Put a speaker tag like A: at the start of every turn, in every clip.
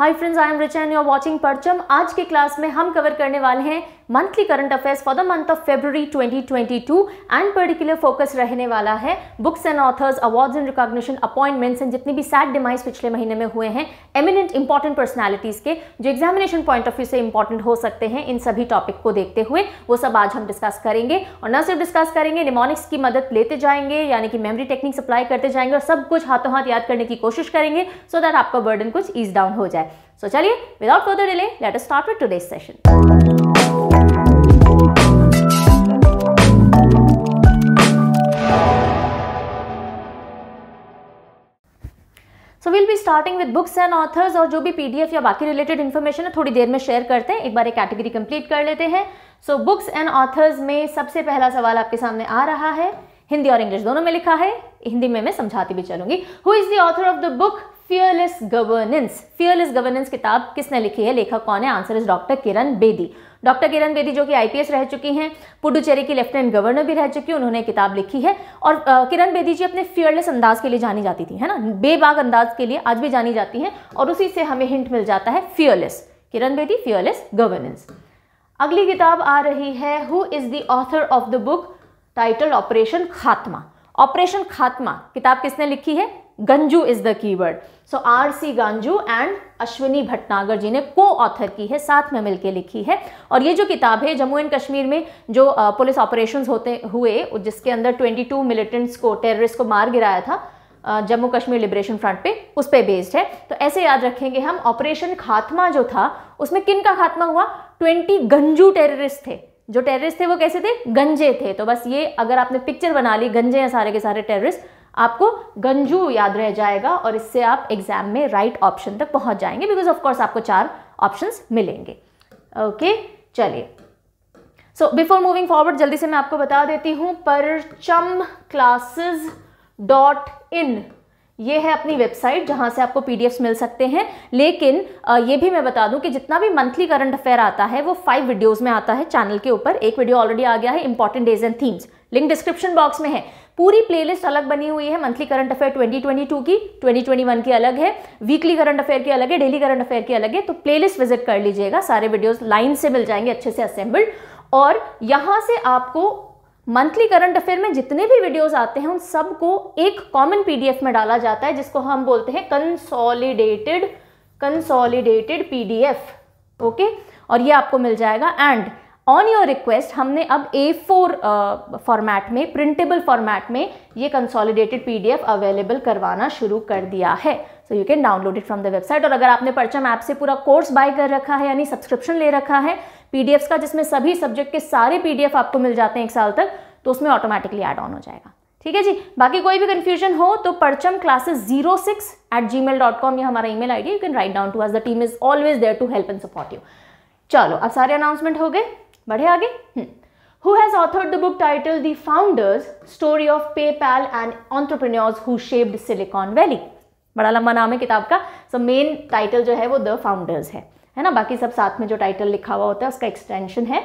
A: Hi friends I am Richa and you are watching Parcham आज के class में हम कवर करने वाले हैं monthly current affairs for the month of February 2022 and particular focus रहने वाला है books and authors awards and recognition appointments and जितनी भी सैड डिमाइज पिछले महीने में हुए हैं एमिनेंट इंपॉर्टेंट पर्सनैलिटीज़ के जो एग्जामिनेशन पॉइंट ऑफ व्यू से इंपॉर्टेंट हो सकते हैं इन सभी टॉपिक को देखते हुए वो सब आज हम डिस्कस करेंगे और न सिर्फ डिस्कस करेंगे निमोनिक्स की मदद लेते जाएंगे यानी कि मेमरी टेक्निक्स अप्लाई करते जाएंगे और सब कुछ हाथों हाथ याद करने की कोशिश करेंगे सो so दैट आपका बर्डन कुछ ईज डाउन हो जाए सो चलिए without further delay let us start with today's session so will be starting with books and authors और जो भी पीडीएफ या बाकी रिलेटेड इन्फॉर्मेशन है थोड़ी देर में शेयर करते हैं एक बार एक कैटेगरी कंप्लीट कर लेते हैं सो बुक्स एंड ऑथर्स में सबसे पहला सवाल आपके सामने आ रहा है हिंदी और इंग्लिश दोनों में लिखा है हिंदी में मैं समझाती भी चलूंगी who is the author of the book fearless governance fearless governance किताब किसने लिखी है लेखक कौन है answer is doctor Kiran Bedi doctor Kiran Bedi जो कि आईपीएस रह चुकी हैं पुडुचेरी की लेफ्टिनेंट गवर्नर भी रह चुकी हैं उन्होंने किताब लिखी है और किरण बेदी जी अपने फियरलेस अंदाज के लिए जानी जाती थी है ना बेबाग अंदाज के लिए आज भी जानी जाती हैं और उसी से हमें हिंट मिल जाता है fearless Kiran Bedi fearless governance अगली किताब आ रही है who is the author of the book title operation Khatma operation Khatma किताब किसने लिखी है Ganju is the keyword so R C Ganju and Ashwini Bhatnagar ji ने को ऑथर की है साथ में मिलकर लिखी है और ये जो किताब है जम्मू एंड कश्मीर में जो पुलिस ऑपरेशन होते हुए जिसके अंदर 22 मिलिटेंट्स को टेररिस्ट को मार गिराया था जम्मू कश्मीर लिबरेशन फ्रंट पे उस पर बेस्ड है तो ऐसे याद रखेंगे हम ऑपरेशन खात्मा जो था उसमें किन का खात्मा हुआ ट्वेंटी गंजू टेररिस्ट थे जो टेररिस्ट थे वो कैसे थे गंजे थे तो बस ये अगर आपने पिक्चर बना ली गंजे हैं सारे के सारे टेररिस्ट आपको गंजू याद रह जाएगा और इससे आप एग्जाम में राइट ऑप्शन तक पहुंच जाएंगे बिकॉज ऑफकोर्स आपको चार ऑप्शंस मिलेंगे ओके okay, चलिए सो बिफोर मूविंग फॉरवर्ड जल्दी से मैं आपको बता देती पर परचम क्लासेस डॉट इन ये है अपनी वेबसाइट जहां से आपको पी मिल सकते हैं लेकिन ये भी मैं बता दूं कि जितना भी मंथली करंट अफेयर आता है वो फाइव वीडियोज़ में आता है चैनल के ऊपर एक वीडियो ऑलरेडी आ गया है important days and themes link description box में है पूरी प्लेलिस्ट अलग बनी हुई है मंथली करंट अफेयर 2022 की 2021 की अलग है वीकली करंट अफेयर की अलग है डेली करंट अफेयर की अलग है तो प्लेलिस्ट विजिट कर लीजिएगा सारे वीडियोस लाइन से मिल जाएंगे अच्छे से असेंबल्ड और यहां से आपको मंथली करंट अफेयर में जितने भी वीडियोस आते हैं उन सबको एक कॉमन पीडीएफ में डाला जाता है जिसको हम बोलते हैं कंसोलिडेटेड कंसोलिडेटेड पीडीएफ ओके और ये आपको मिल जाएगा एंड ऑन योर रिक्वेस्ट हमने अब ए फोर फॉर्मेट में प्रिंटेबल फॉर्मेट में ये कंसोलिडेटेड एफ अवेलेबल करवाना शुरू कर दिया है so you can download it from the website और अगर आपने परचम ऐप से पूरा कोर्स बाय कर रखा है यानी सब्सक्रिप्शन ले रखा है पी डी एफ का जिसमें सभी सब्जेक्ट के सारे पी डी एफ आपको मिल जाते हैं एक साल तक तो उसमें ऑटोमेटिकली एड ऑन हो जाएगा ठीक है जी बाकी कोई भी कन्फ्यूजन हो तो Parcham classes zero six eight G mail dot com या हमारा e mail I D you can write down to us the team is always there to help and support you चलो अब सारे अनाउंसमेंट हो गए बढ़े आगे who hmm. Has has the book title the founders story of PayPal and entrepreneurs who shaped Silicon Valley बड़ा लंबा नाम है किताब का सो मेन टाइटल जो है वो द फाउंडर्स है है ना बाकी सब साथ में जो टाइटल लिखा हुआ होता है उसका एक्सटेंशन है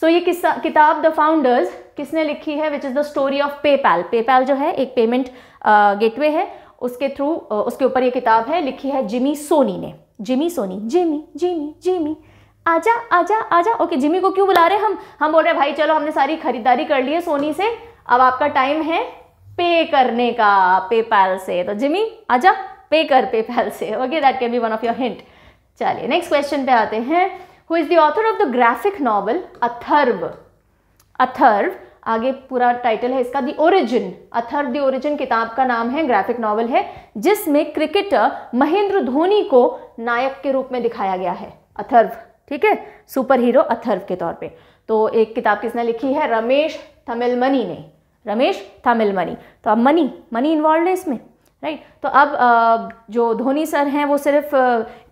A: सो so, ये किस्सा किताब द फाउंडर्स किसने लिखी है which is the story of PayPal PayPal जो है एक पेमेंट गेटवे है उसके थ्रू उसके ऊपर ये किताब है लिखी है जिमी सोनी ने Jimmy Soni Jimmy Jimmy Jimmy आजा आजा आजा ओके जिमी को क्यों बुला रहे हम हम बोल रहे हैं भाई चलो हमने सारी खरीदारी कर ली है सोनी से अब आपका टाइम है पे करने का पेपैल से तो जिमी आजा पे कर पेपैल से okay that can be one of your hint चलिए नेक्स्ट क्वेश्चन पे आते हैं who is the author of the graphic novel Atharva Atharva आगे पूरा टाइटल है इसका the origin Atharva the origin किताब का नाम है ग्राफिक नॉवल है जिसमें क्रिकेटर महेंद्र धोनी को नायक के रूप में दिखाया गया है अथर्व ठीक है सुपर हीरो अथर्व के तौर पे तो एक किताब किसने लिखी है रमेश मनी ने रमेश मनी तो अब मनी मनी इन्वॉल्व है इसमें राइट तो अब जो धोनी सर हैं वो सिर्फ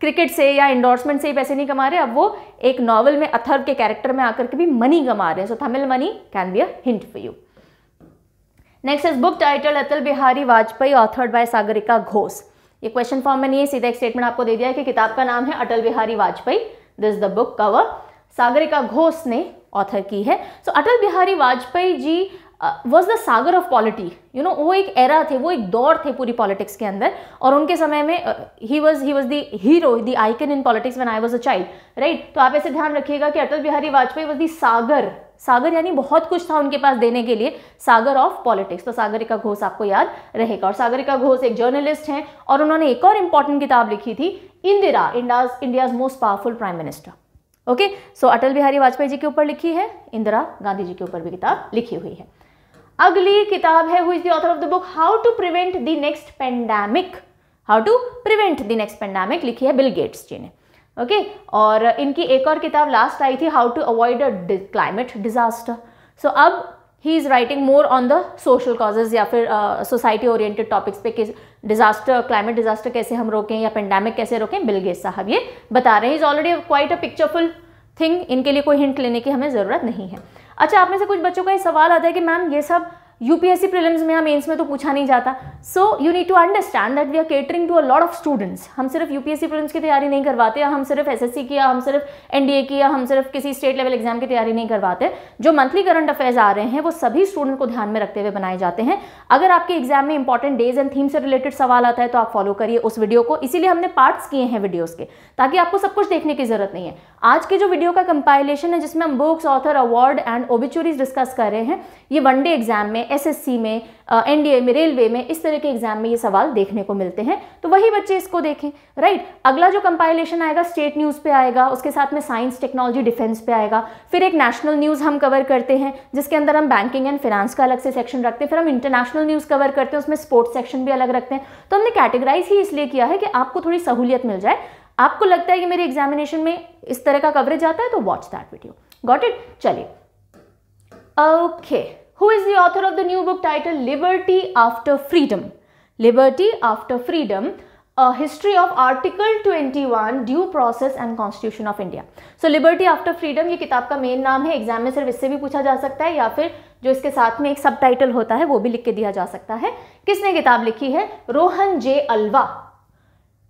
A: क्रिकेट से या इंडोर्समेंट से ही पैसे नहीं कमा रहे अब वो एक नॉवल में अथर्व के कैरेक्टर में आकर के भी मनी कमा रहे हैं so Tamil money can be a hint for you next is book title Atal Bihari Vajpayee authored by Sagarika Ghosh ये क्वेश्चन फॉर्म में नहीं है सीधा एक स्टेटमेंट आपको दे दिया है कि किताब का नाम है Atal Bihari Vajpayee this the book cover Sagarika Ghosh ने ऑथर की है so so, Atal Bihari Vajpayee ji was the sagar of polity you know वो एक एरा थे वो एक दौर थे पूरी पॉलिटिक्स के अंदर और उनके समय में ही was he was the hero the icon in politics when I was a child right तो आप ऐसे ध्यान रखिएगा कि अटल बिहारी वाजपेयी वॉज द सागर सागर यानी बहुत कुछ था उनके पास देने के लिए सागर ऑफ पॉलिटिक्स तो सागरिका घोष आपको याद रहेगा और सागरिका घोष एक जर्नलिस्ट हैं और उन्होंने एक और इंपॉर्टेंट किताब लिखी थी इंदिरा इंडाज India's most powerful prime minister okay so Atal Bihari Vajpayee ji के ऊपर लिखी है इंदिरा गांधी जी के ऊपर भी किताब लिखी हुई है अगली किताब है who is the author of the book how to prevent the next pandemic how to prevent the next pandemic लिखी है बिल गेट्स जी ने ओके okay? और इनकी एक और किताब लास्ट आई थी how to avoid a climate disaster so अब he is writing more on the social causes या फिर सोसाइटी ओरिएंटेड टॉपिक्स पे किस डिजास्टर क्लाइमेट डिजास्टर कैसे हम रोकें या पेंडेमिक कैसे रोकें बिलगेस साहब ये बता रहे हैं is already quite a pictureful thing इनके लिए कोई हिंट लेने की हमें ज़रूरत नहीं है अच्छा आप में से कुछ बच्चों का ये सवाल आता है कि मैम ये सब यूपीएससी प्रीलिम्स में या मेंस में तो पूछा नहीं जाता so you need to understand that we are catering to a lot of students हम सिर्फ यूपीएससी प्रीलिम्स की तैयारी नहीं करवाते हम सिर्फ एसएससी की या हम सिर्फ एनडीए की या हम सिर्फ किसी स्टेट लेवल एग्जाम की तैयारी नहीं करवाते जो मंथली करंट अफेयर्स आ रहे हैं वो सभी स्टूडेंट को ध्यान में रखते हुए बनाए जाते हैं अगर आपके एग्जाम में इंपॉर्टेंट डेज एंड थीम से रिलेटेड सवाल आता है तो आप फॉलो करिए उस वीडियो को इसीलिए हमने पार्ट्स किए हैं वीडियोज़ के ताकि आपको सब कुछ देखने की जरूरत नहीं है आज के जो वीडियो का कंपाइलेशन है जिसमें हम books author award and obituaries discuss कर रहे हैं ये वन डे एग्जाम में एसएससी में एनडीए में रेलवे में इस तरह के एग्जाम में ये सवाल देखने को मिलते हैं तो वही बच्चे इसको देखें राइट अगला जो कंपाइलेशन आएगा स्टेट न्यूज़ पे आएगा उसके साथ में साइंस टेक्नोलॉजी डिफेंस पे आएगा फिर एक नेशनल न्यूज़ हम कवर करते हैं जिसके अंदर हम बैंकिंग एंड फाइनेंस का अलग से सेक्शन रखते हैं फिर हम इंटरनेशनल न्यूज़ कवर करते हैं उसमें स्पोर्ट्स सेक्शन भी अलग रखते हैं तो हमने कैटेगराइज ही इसलिए किया है कि आपको थोड़ी सहूलियत मिल जाए आपको लगता है कि मेरे एग्जामिनेशन में इस तरह का कवरेज आता है तो watch that video got it चलिए okay okay. who is the author of the new book titled Liberty After Freedom. Liberty After Freedom, a history of Article 21, Due Process and Constitution of India. So Liberty After Freedom ये किताब का main नाम है exam में सिर्फ इससे भी पूछा जा सकता है या फिर जो इसके साथ में एक सब टाइटल होता है वो भी लिख के दिया जा सकता है किसने किताब लिखी है Rohan J Alva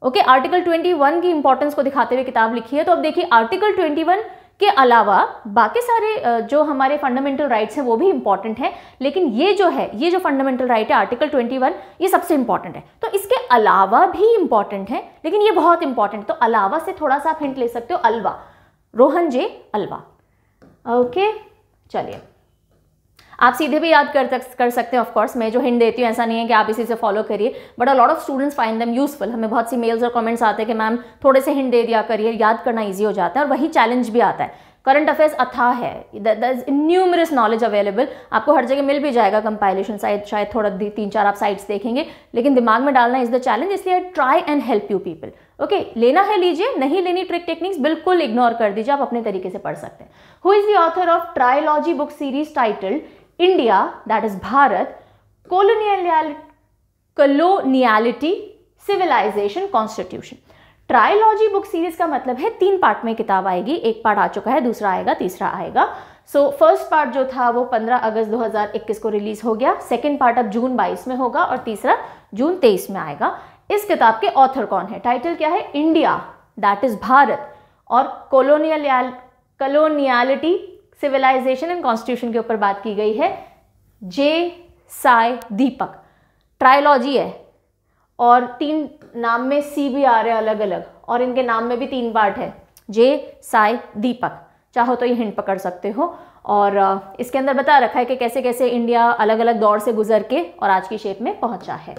A: okay article 21 की इंपॉर्टेंस को दिखाते हुए किताब लिखी है तो अब देखिए आर्टिकल 21 इसके अलावा बाकी सारे जो हमारे फंडामेंटल राइट्स हैं वो भी इंपॉर्टेंट है लेकिन ये जो है ये जो फंडामेंटल राइट है आर्टिकल 21 ये सबसे इंपॉर्टेंट है तो इसके अलावा भी इंपॉर्टेंट है लेकिन ये बहुत इंपॉर्टेंट तो अलावा से थोड़ा सा आप हिंट ले सकते हो अलवा रोहन जे अलवा ओके चलिए आप सीधे भी याद कर कर सकते हैं ऑफकोर्स मैं जो हिंट देती हूँ ऐसा नहीं है कि आप इसी से फॉलो करिए but a lot of students find them useful हमें बहुत सी मेल्स और कमेंट्स आते हैं कि मैम थोड़े से हिंट दे दिया करिए याद करना ईजी हो जाता है और वही चैलेंज भी आता है करंट अफेयर्स अथा है न्यूमरस नॉलेज अवेलेबल आपको हर जगह मिल भी जाएगा कंपाइलेशन साइड शायद थोड़ा तीन चार आप साइट्स देखेंगे लेकिन दिमाग में डालना इज द चैलेंज इसलिए try and help you people okay लेना है लीजिए नहीं लेनी ट्रिक टेक्निक्स बिल्कुल इग्नोर कर दीजिए आप अपने तरीके से पढ़ सकते हैं who is the author of trilogy book series titled India that is Bharat colonial coloniality civilization constitution trilogy book series का मतलब है तीन पार्ट में किताब आएगी एक पार्ट आ चुका है दूसरा आएगा तीसरा आएगा सो फर्स्ट पार्ट जो था वो 15 अगस्त 2021 को रिलीज हो गया सेकेंड पार्ट अब जून 22 में होगा और तीसरा जून 23 में आएगा इस किताब के ऑथर कौन है टाइटल क्या है इंडिया दैट इज भारत और colonial coloniality civilization and constitution के ऊपर बात की गई है जे साय दीपक ट्रायोलॉजी है और तीन नाम में सी भी आ रहे हैं अलग अलग और इनके नाम में भी तीन पार्ट है जे साय दीपक चाहो तो ये हिंट पकड़ सकते हो और इसके अंदर बता रखा है कि कैसे कैसे इंडिया अलग अलग दौर से गुजर के और आज की शेप में पहुंचा है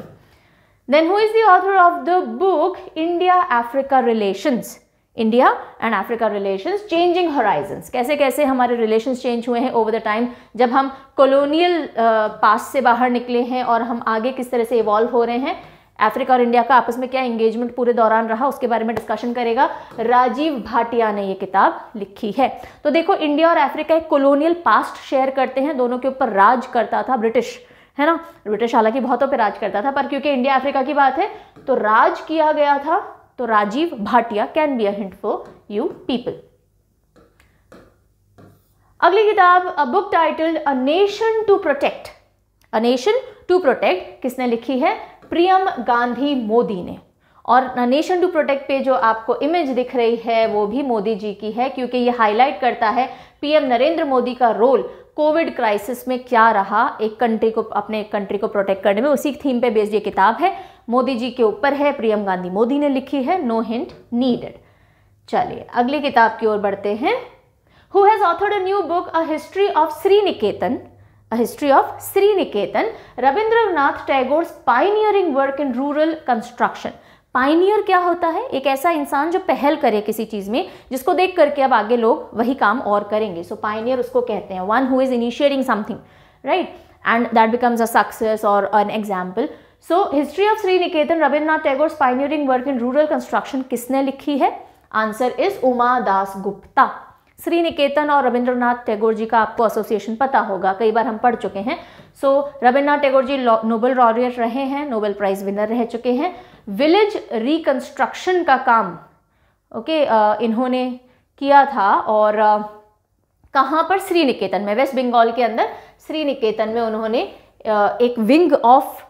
A: then who is the author of the book India Africa relations India and Africa relations changing horizon कैसे कैसे हमारे रिलेशंस चेंज हुए हैं ओवर द टाइम जब हम कॉलोनियल पास uh, से बाहर निकले हैं और हम आगे किस तरह से इवॉल्व हो रहे हैं अफ्रीका और इंडिया का आपस में क्या एंगेजमेंट पूरे दौरान रहा उसके बारे में डिस्कशन करेगा राजीव भाटिया ने ये किताब लिखी है तो देखो इंडिया और अफ्रीका एक कॉलोनियल पास्ट शेयर करते हैं दोनों के ऊपर राज करता था ब्रिटिश है ना ब्रिटिश हालांकि बहुतों पर राज करता था पर क्योंकि इंडिया अफ्रीका की बात है तो राज किया गया था तो Rajiv Bhatia can be a hint for you people अगली किताब a book titled a nation to protect a nation to protect किसने लिखी है प्रियम गांधी मोदी ने और अ नेशन टू प्रोटेक्ट पे जो आपको इमेज दिख रही है वो भी मोदी जी की है क्योंकि ये हाईलाइट करता है पीएम नरेंद्र मोदी का रोल कोविड क्राइसिस में क्या रहा एक कंट्री को अपने कंट्री को प्रोटेक्ट करने में उसी थीम पे बेस्ड ये किताब है मोदी जी के ऊपर है प्रियम गांधी मोदी ने लिखी है नो हिंट नीडेड चलिए अगली किताब की ओर बढ़ते हैं who has authored a new book a history of Sriniketan history of Sriniketan Rabindranath Tagore pioneering work in rural construction pioneer क्या होता है एक ऐसा इंसान जो पहल करे किसी चीज़ में जिसको देख करके अब आगे लोग वही काम और करेंगे सो so, पाइनियर उसको कहते हैं one who is initiating something right and that becomes a success और an example so history of Sriniketan Rabindranath Tagore pioneering work in rural construction किसने लिखी है answer is Uma Das Gupta Sriniketan और रविंद्रनाथ टैगोर जी का आपको एसोसिएशन पता होगा कई बार हम पढ़ चुके हैं so so, Rabindranath Tagore ji Nobel laureate रहे हैं नोबेल प्राइज विनर रह चुके हैं विलेज रिकंस्ट्रक्शन का काम ओके okay, इन्होंने किया था और कहाँ पर श्री निकेतन में वेस्ट बंगाल के अंदर श्री निकेतन में उन्होंने एक विंग ऑफ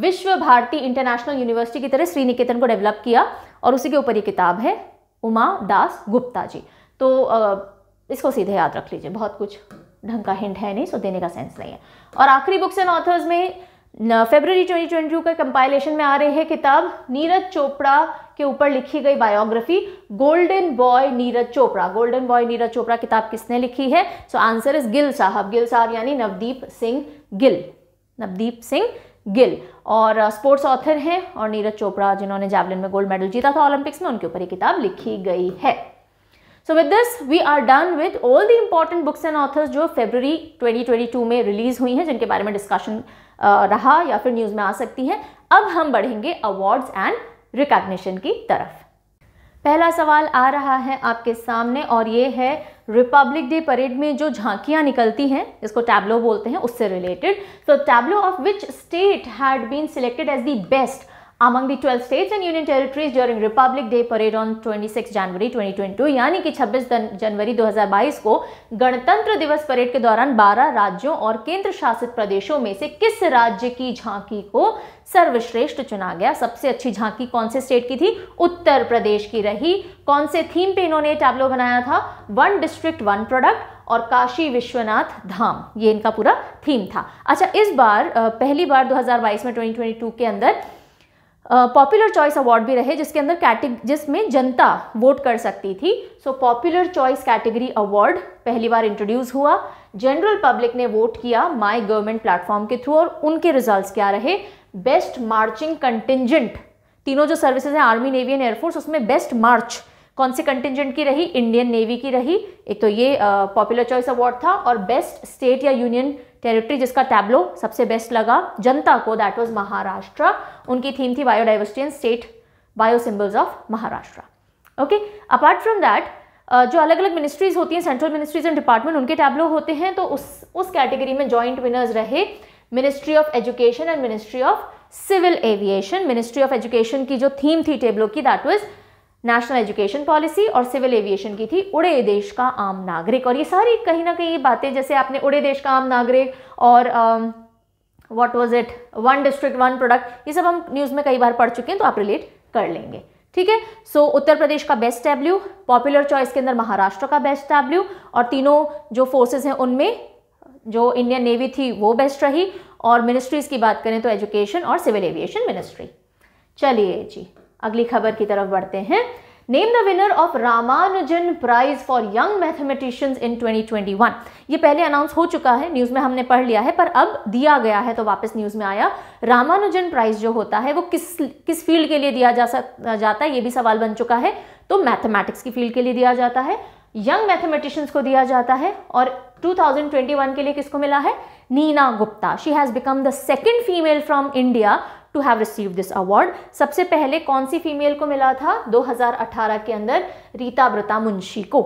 A: विश्व भारती इंटरनेशनल यूनिवर्सिटी की तरह श्रीनिकेतन को डेवलप किया और उसी के ऊपर ये किताब है उमा दास गुप्ता जी तो इसको सीधे याद रख लीजिए बहुत कुछ ढंग का हिंट है नहीं सो देने का सेंस नहीं है और आखिरी बुक्स एंड ऑथर्स में फेबररी 2022 के कंपाइलेशन में आ रही है किताब नीरज चोपड़ा के ऊपर लिखी गई biography golden boy Neeraj Chopra golden boy Neeraj Chopra किताब किसने लिखी है सो आंसर इज गिल साहब गिल साहब यानी नवदीप सिंह गिल नवदीप सिंह गिल और स्पोर्ट्स ऑथर हैं और नीरज चोपड़ा जिन्होंने जैवलिन में गोल्ड मेडल जीता था ओलंपिक्स में उनके ऊपर ये किताब लिखी गई है so with this we are done with all the important books and authors जो फेबररी 2022 में रिलीज हुई हैं जिनके बारे में डिस्कशन रहा या फिर न्यूज़ में आ सकती है अब हम बढ़ेंगे अवार्ड्स एंड रिकॉग्निशन की तरफ पहला सवाल आ रहा है आपके सामने और ये है रिपब्लिक डे परेड में जो झांकियां निकलती हैं इसको टैबलो बोलते हैं उससे related so tableau of which state had been selected as the best among the 12 states and union territories during Republic Day parade on 26 January 2022 यानी कि 26 जनवरी 2022 को गणतंत्र दिवस परेड के दौरान 12 राज्यों और केंद्र शासित प्रदेशों में से किस राज्य की झांकी को सर्वश्रेष्ठ चुना गया सबसे अच्छी झांकी कौन से स्टेट की थी उत्तर प्रदेश की रही कौन से थीम पे इन्होंने टैबलो बनाया था वन डिस्ट्रिक्ट वन प्रोडक्ट और काशी विश्वनाथ धाम ये इनका पूरा थीम था अच्छा इस बार पहली बार 2022 में 2022 के अंदर पॉपुलर चॉइस अवार्ड भी रहे जिसके अंदर कैटेग जिसमें जनता वोट कर सकती थी so popular choice category award पहली बार इंट्रोड्यूस हुआ जनरल पब्लिक ने वोट किया माय गवर्नमेंट प्लेटफॉर्म के थ्रू और उनके रिजल्ट्स क्या रहे बेस्ट मार्चिंग कंटिजेंट तीनों जो सर्विसेज हैं आर्मी नेवी एंड एयरफोर्स उसमें बेस्ट मार्च कौन से कंटिजेंट की रही इंडियन नेवी की रही एक तो ये पॉपुलर चॉइस अवार्ड था और बेस्ट स्टेट या यूनियन टेरिटरी जिसका टैबलो सबसे बेस्ट लगा जनता को दैट वॉज महाराष्ट्र उनकी थीम थी biodiversity and state bio symbols of Maharashtra okay apart from that जो अलग अलग मिनिस्ट्रीज होती हैं सेंट्रल मिनिस्ट्रीज एंड डिपार्टमेंट उनके टैबलो होते हैं तो उस उस कैटेगरी में जॉइंट विनर्स रहे ministry of education and ministry of civil aviation ministry of education की जो थीम थी टेबलो की that was national education policy और सिविल एविएशन की थी उड़े देश का आम नागरिक और ये सारी कहीं ना कहीं बातें जैसे आपने उड़े देश का आम नागरिक और what was it one district one product ये सब हम न्यूज़ में कई बार पढ़ चुके हैं तो आप रिलेट कर लेंगे ठीक है सो उत्तर प्रदेश का बेस्ट डब्ल्यू पॉपुलर चॉइस के अंदर महाराष्ट्र का बेस्ट डब्ल्यू और तीनों जो फोर्सेज हैं उनमें जो इंडियन नेवी थी वो बेस्ट रही और मिनिस्ट्रीज़ की बात करें तो एजुकेशन और सिविल एविएशन मिनिस्ट्री चलिए जी अगली खबर की तरफ बढ़ते हैं name the winner of Ramanujan prize for young mathematicians in 2021 ये पहले अनाउंस हो चुका है न्यूज़ में हमने पढ़ लिया है पर अब दिया गया है तो वापस न्यूज़ में आया रामानुजन प्राइज जो होता है वो किस किस फील्ड के लिए दिया जा सक जाता है ये भी सवाल बन चुका है तो मैथमेटिक्स की फील्ड के लिए दिया जाता है यंग मैथमेटिशियंस को दिया जाता है और 2021 के लिए किसको मिला है Neena Gupta she has become the second female from India to have receive this award सबसे पहले कौन सी फीमेल को मिला था 2018 के अंदर रीता ब्रता मुंशी को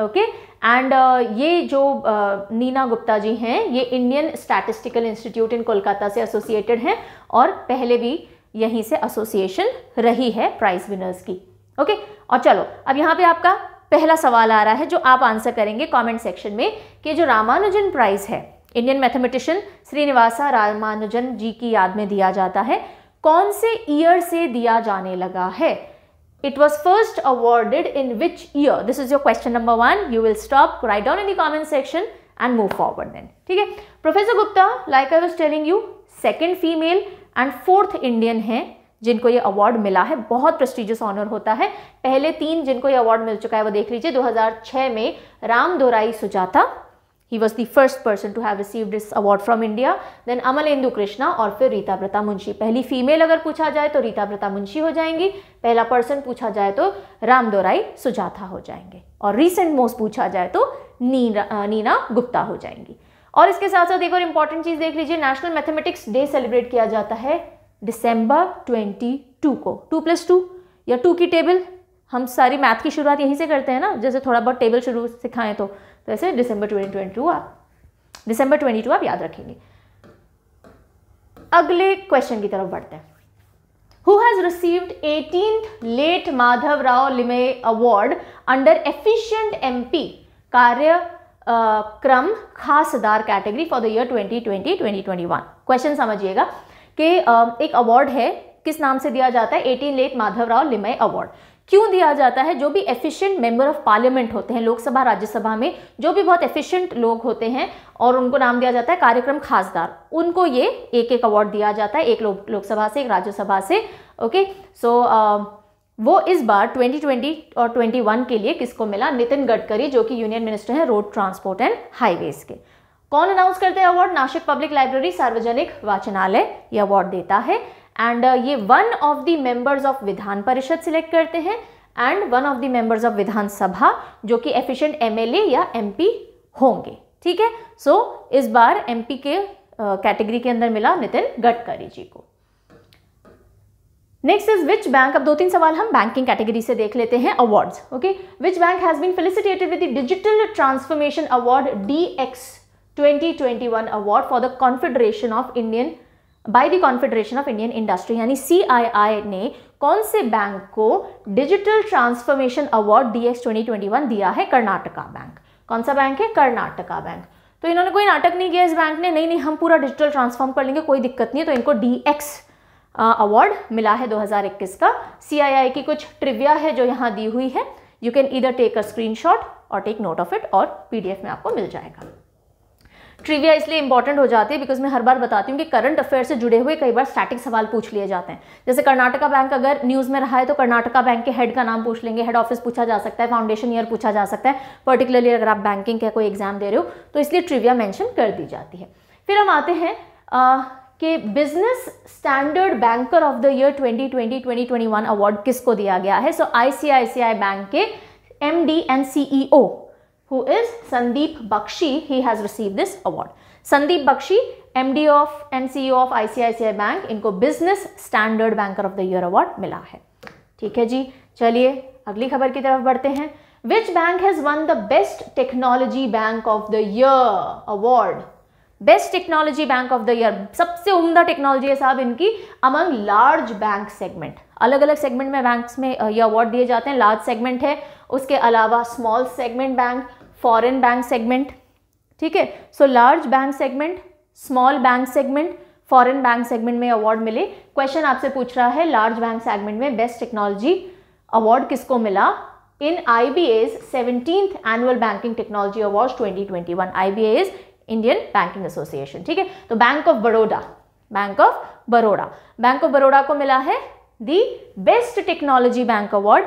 A: ओके okay? एंड uh, ये जो uh, नीना गुप्ता जी हैं ये Indian statistical institute in Kolkata से एसोसिएटेड हैं और पहले भी यहीं से एसोसिएशन रही है प्राइज विनर्स की ओके okay? और चलो अब यहाँ पे आपका पहला सवाल आ रहा है जो आप आंसर करेंगे कमेंट सेक्शन में कि जो रामानुजन प्राइज़ है इंडियन मैथमेटिशियन श्रीनिवासा रामानुजन जी की याद में दिया जाता है कौन से ईयर से दिया जाने लगा है it was first awarded in which year this is your question number one you will stop right down in the comment section and move forward ठीक है professor Gupta like I was telling you second female and fourth Indian है जिनको ये award मिला है बहुत prestigious honour होता है पहले तीन जिनको ये अवार्ड मिल चुका है वो देख लीजिए 2006 में Ram दोराई Sujata He was the first person to have received this award from India. Then Amalendu Krishna और फिर रीता प्रता मुंशी पहली फीमेल अगर पूछा जाए तो रीता प्रता मुंशी हो जाएंगी पहला पर्सन पूछा जाए तो रामदोराई सुजाता हो जाएंगे और रिसेंट मोस्ट पूछा जाए तो नीना नीना गुप्ता हो जाएंगी और इसके साथ साथ एक और इम्पॉर्टेंट चीज़ देख लीजिए नेशनल मैथमेटिक्स डे सेलिब्रेट किया जाता है दिसंबर 22 को 2 प्लस टू या 2 की टेबल हम सारी मैथ की शुरुआत यहीं से करते हैं ना जैसे थोड़ा बहुत टेबल शुरू सिखाएं तो तो ऐसे दिसंबर 2022 आप दिसंबर 22 आप याद रखेंगे अगले क्वेश्चन की तरफ बढ़ते हैं who has received eighteen late Madhav Rao Limaye award under efficient M P कार्य क्रम खास दार category for the year 2020 2021 question समझिएगा कि um, एक अवार्ड है किस नाम से दिया जाता है eighteen late Madhav Rao Limaye award क्यों दिया जाता है जो भी एफिशिएंट मेंबर ऑफ पार्लियामेंट होते हैं लोकसभा राज्यसभा में जो भी बहुत एफिशिएंट लोग होते हैं और उनको नाम दिया जाता है कार्यक्रम खासदार उनको ये एक एक अवार्ड दिया जाता है एक लो, लोकसभा से एक राज्यसभा से ओके सो so, वो इस बार 2020 और 21 के लिए किसको मिला नितिन गडकरी जो कि यूनियन मिनिस्टर हैं रोड ट्रांसपोर्ट एंड हाईवेज के कौन अनाउंस करते हैं अवार्ड नासिक पब्लिक लाइब्रेरी सार्वजनिक वाचनालय ये अवार्ड देता है एंड uh, ये one of the members of Vidhan Parishad select करते हैं and one of the members of Vidhan Sabha जो कि एफिशिएंट एमएलए या एमपी होंगे ठीक है सो so, इस बार एमपी के कैटेगरी uh, के अंदर मिला नितिन गडकरी जी को नेक्स्ट इज विच बैंक अब दो तीन सवाल हम बैंकिंग कैटेगरी से देख लेते हैं awards okay which bank has been felicitated with the digital transformation award D X 2021 award for the confederation of Indian by the confederation of Indian industry यानी सी ने कौन से बैंक को digital transformation award D X दिया है Karnataka bank कौन सा bank है कर्नाटका बैंक तो इन्होंने कोई नाटक नहीं किया इस बैंक ने नहीं नहीं हम पूरा डिजिटल ट्रांसफॉर्म कर लेंगे कोई दिक्कत नहीं है तो इनको डी एक्स अवार्ड मिला है 2021 का आई की कुछ ट्रिविया है जो यहाँ दी हुई है you can either take a shot और टेक नोट ऑफ इट और पीडीएफ में आपको मिल जाएगा ट्रिविया इसलिए इंपॉर्टेंट हो जाती है बिकॉज मैं हर बार बताती हूँ कि करंट अफेयर से जुड़े हुए कई बार स्टैटिक सवाल पूछ लिए जाते हैं जैसे कर्नाटका बैंक अगर न्यूज़ में रहा है तो कर्नाटका बैंक के हेड का नाम पूछ लेंगे हेड ऑफिस पूछा जा सकता है फाउंडेशन ईयर पूछा जा सकता है पर्टिकुलरली अगर आप बैंकिंग का कोई एग्जाम दे रहे हो तो इसलिए ट्रिविया मैंशन कर दी जाती है फिर हम आते हैं कि business standard banker of the year 2020 2021 award किसको दिया गया है सो आईसीआईसीआई बैंक के MD and CEO who is Sandeep Bakshi. He has received this award. Sandeep Bakshi, MD of and CEO of ICICI Bank, इनको Business Standard Banker of the Year award मिला है ठीक है जी चलिए अगली खबर की तरफ बढ़ते हैं Which bank has won the Best Technology Bank of the Year award? Best technology bank of the year सबसे उम्दा टेक्नोलॉजी है साहब इनकी अमंग लार्ज बैंक सेगमेंट अलग अलग सेगमेंट में बैंक्स में ये अवार्ड दिए जाते हैं लार्ज सेगमेंट है उसके अलावा small segment bank foreign bank segment ठीक है so large bank segment small bank segment foreign bank segment में अवार्ड मिले क्वेश्चन आपसे पूछ रहा है लार्ज बैंक सेगमेंट में बेस्ट टेक्नोलॉजी अवार्ड किसको मिला in I B A's seventeen annual banking technology award twenty twenty one I B A's Indian banking association ठीक है तो bank of Baroda bank of Baroda bank of Baroda को मिला है the best technology bank award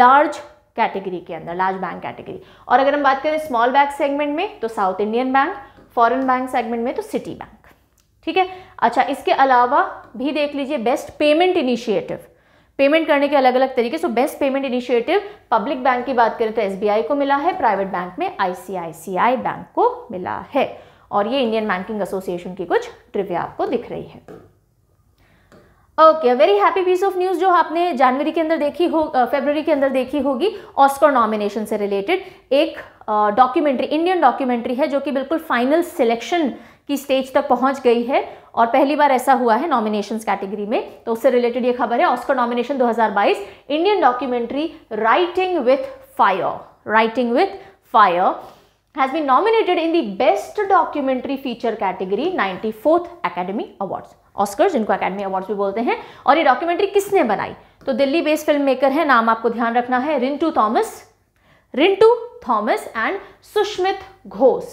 A: large category के अंदर large bank category और अगर हम बात करें स्मॉल बैंक सेगमेंट में तो South Indian bank foreign bank segment में तो सिटी बैंक ठीक है अच्छा इसके अलावा भी देख लीजिए बेस्ट पेमेंट इनिशिएटिव पेमेंट करने के अलग अलग तरीके so best payment initiative public bank की बात करें तो एस को मिला है प्राइवेट बैंक में आईसीआईसीआई बैंक को मिला है और ये इंडियन बैंकिंग एसोसिएशन की कुछ ट्रिव्या आपको दिख रही है okay very happy piece of news जो आपने जनवरी के अंदर देखी हो फेबररी के अंदर देखी होगी ऑस्कर नॉमिनेशन से रिलेटेड एक डॉक्यूमेंट्री इंडियन डॉक्यूमेंट्री है जो कि बिल्कुल फाइनल सिलेक्शन की स्टेज तक पहुंच गई है और पहली बार ऐसा हुआ है नॉमिनेशंस कैटेगरी में तो उससे रिलेटेड ये खबर है Oscar nomination 2022 Indian documentary writing with fire writing with fire has nominated in in the best documentary feature category 94th academy awards Oscar जिनको अकेडमी अवार्ड्स भी बोलते हैं और ये डॉक्यूमेंट्री किसने बनाई तो दिल्ली बेस्ड फिल्म मेकर है नाम आपको ध्यान रखना है रिंटू थॉमस रिंटू थॉमस एंड सुष्मित घोष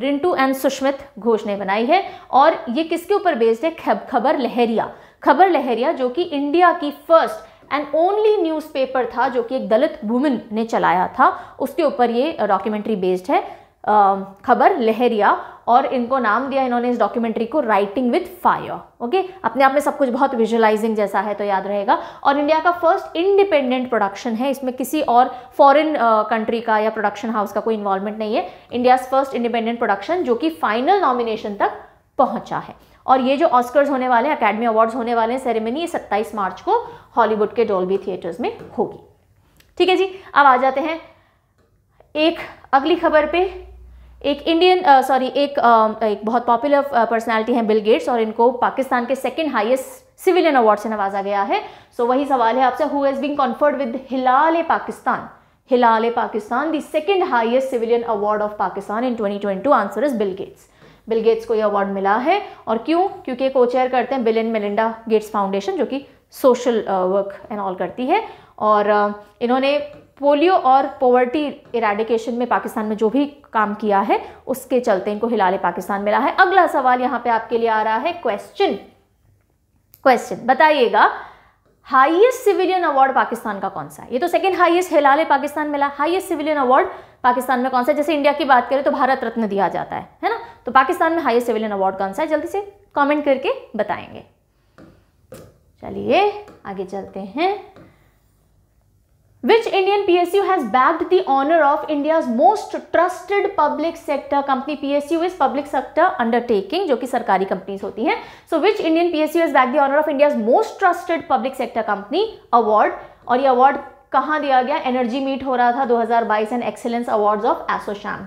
A: रिंटू एंड सुष्मित घोष ने बनाई है और ये किसके ऊपर बेस्ड है खब खबर लहरिया खबर लहरिया जो कि इंडिया की फर्स्ट एंड ओनली न्यूज़पेपर था जो कि एक दलित वुमेन ने चलाया था उसके ऊपर ये डॉक्यूमेंट्री बेस्ड है खबर लहरिया और इनको नाम दिया इन्होंने इस डॉक्यूमेंट्री को राइटिंग विद फायर ओके अपने आप में सब कुछ बहुत विजुअलाइजिंग जैसा है तो याद रहेगा और इंडिया का फर्स्ट इंडिपेंडेंट प्रोडक्शन है इसमें किसी और फॉरेन कंट्री का या प्रोडक्शन हाउस का कोई इन्वॉल्वमेंट नहीं है इंडिया फर्स्ट इंडिपेंडेंट प्रोडक्शन जो कि फाइनल नॉमिनेशन तक पहुंचा है और ये जो ऑस्कर्स होने वाले हैं अकेडमी अवार्ड्स होने वाले हैं सेरेमनी सत्ताईस मार्च को हॉलीवुड के डोलबी थिएटर्स में होगी ठीक है जी अब आ जाते हैं एक अगली खबर पे एक इंडियन सॉरी uh, एक um, एक बहुत पॉपुलर पर्सनालिटी uh, हैं बिल गेट्स और इनको पाकिस्तान के सेकेंड हाईएस्ट सिविलियन अवार्ड से नवाजा गया है सो so, वही सवाल है आपसे who is been conferred with Hilal e Pakistan Hilal e Pakistan the second highest civilian award of Pakistan in 2022 answer is Bill Gates Bill Gates को ये अवार्ड मिला है और क्यों क्योंकि को चेयर करते हैं Bill and Melinda Gates foundation जो कि सोशल वर्क एंड ऑल करती है और uh, इन्होंने पोलियो और पॉवर्टी इराडिकेशन में पाकिस्तान में जो भी काम किया है उसके चलते इनको हिलाले पाकिस्तान मिला है अगला सवाल यहाँ पे आपके लिए आ रहा है क्वेश्चन क्वेश्चन बताइएगा हाईएस्ट सिविलियन अवार्ड पाकिस्तान का कौन सा है ये तो सेकंड हाईएस्ट हिलाले पाकिस्तान मिला हाईएस्ट सिविलियन अवार्ड पाकिस्तान में कौन सा है जैसे इंडिया की बात करें तो भारत रत्न दिया जाता है है ना तो पाकिस्तान में हाइएस्ट सिविलियन अवार्ड कौन सा है जल्दी से कॉमेंट करके बताएंगे चलिए आगे चलते हैं Which Indian PSU has bagged the honor of India's most trusted public sector company? PSU is public sector undertaking जो कि सरकारी companies होती हैं. So which Indian PSU has bagged the honor of India's most trusted public sector company award? और ये award कहाँ दिया गया? Energy meet हो रहा था 2022 and Excellence Awards of Association.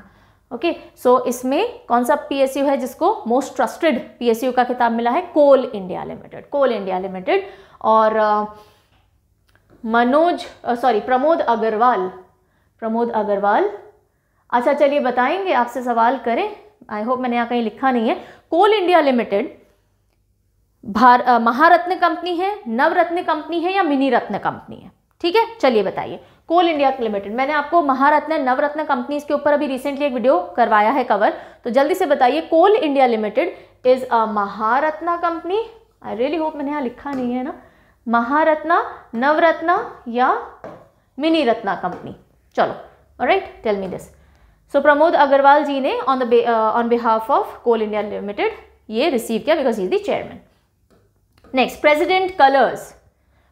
A: Okay okay, so so इसमें कौन सा पीएसयू है जिसको मोस्ट ट्रस्टेड पीएसयू का खिताब मिला है Coal India limited Coal India limited और uh, मनोज सॉरी प्रमोद अग्रवाल प्रमोद अग्रवाल अच्छा चलिए बताएंगे आपसे सवाल करें आई होप मैंने यहाँ कहीं लिखा नहीं है कोल इंडिया लिमिटेड भार महारत्न कंपनी है नवरत्न कंपनी है या मिनी रत्न कंपनी है ठीक है चलिए बताइए कोल इंडिया लिमिटेड मैंने आपको महारत्न नवरत्न कंपनी के ऊपर अभी रिसेंटली एक वीडियो करवाया है कवर तो जल्दी से बताइए Coal India limited is a Maharatna company I really hope मैंने यहाँ लिखा नहीं है ना महारत्ना नवरत्ना या मिनी रत्ना कंपनी चलो right tell me this so Pramod Agarwal ji ने on the on behalf of Coal India limited ये रिसीव किया because is the chairman next president colours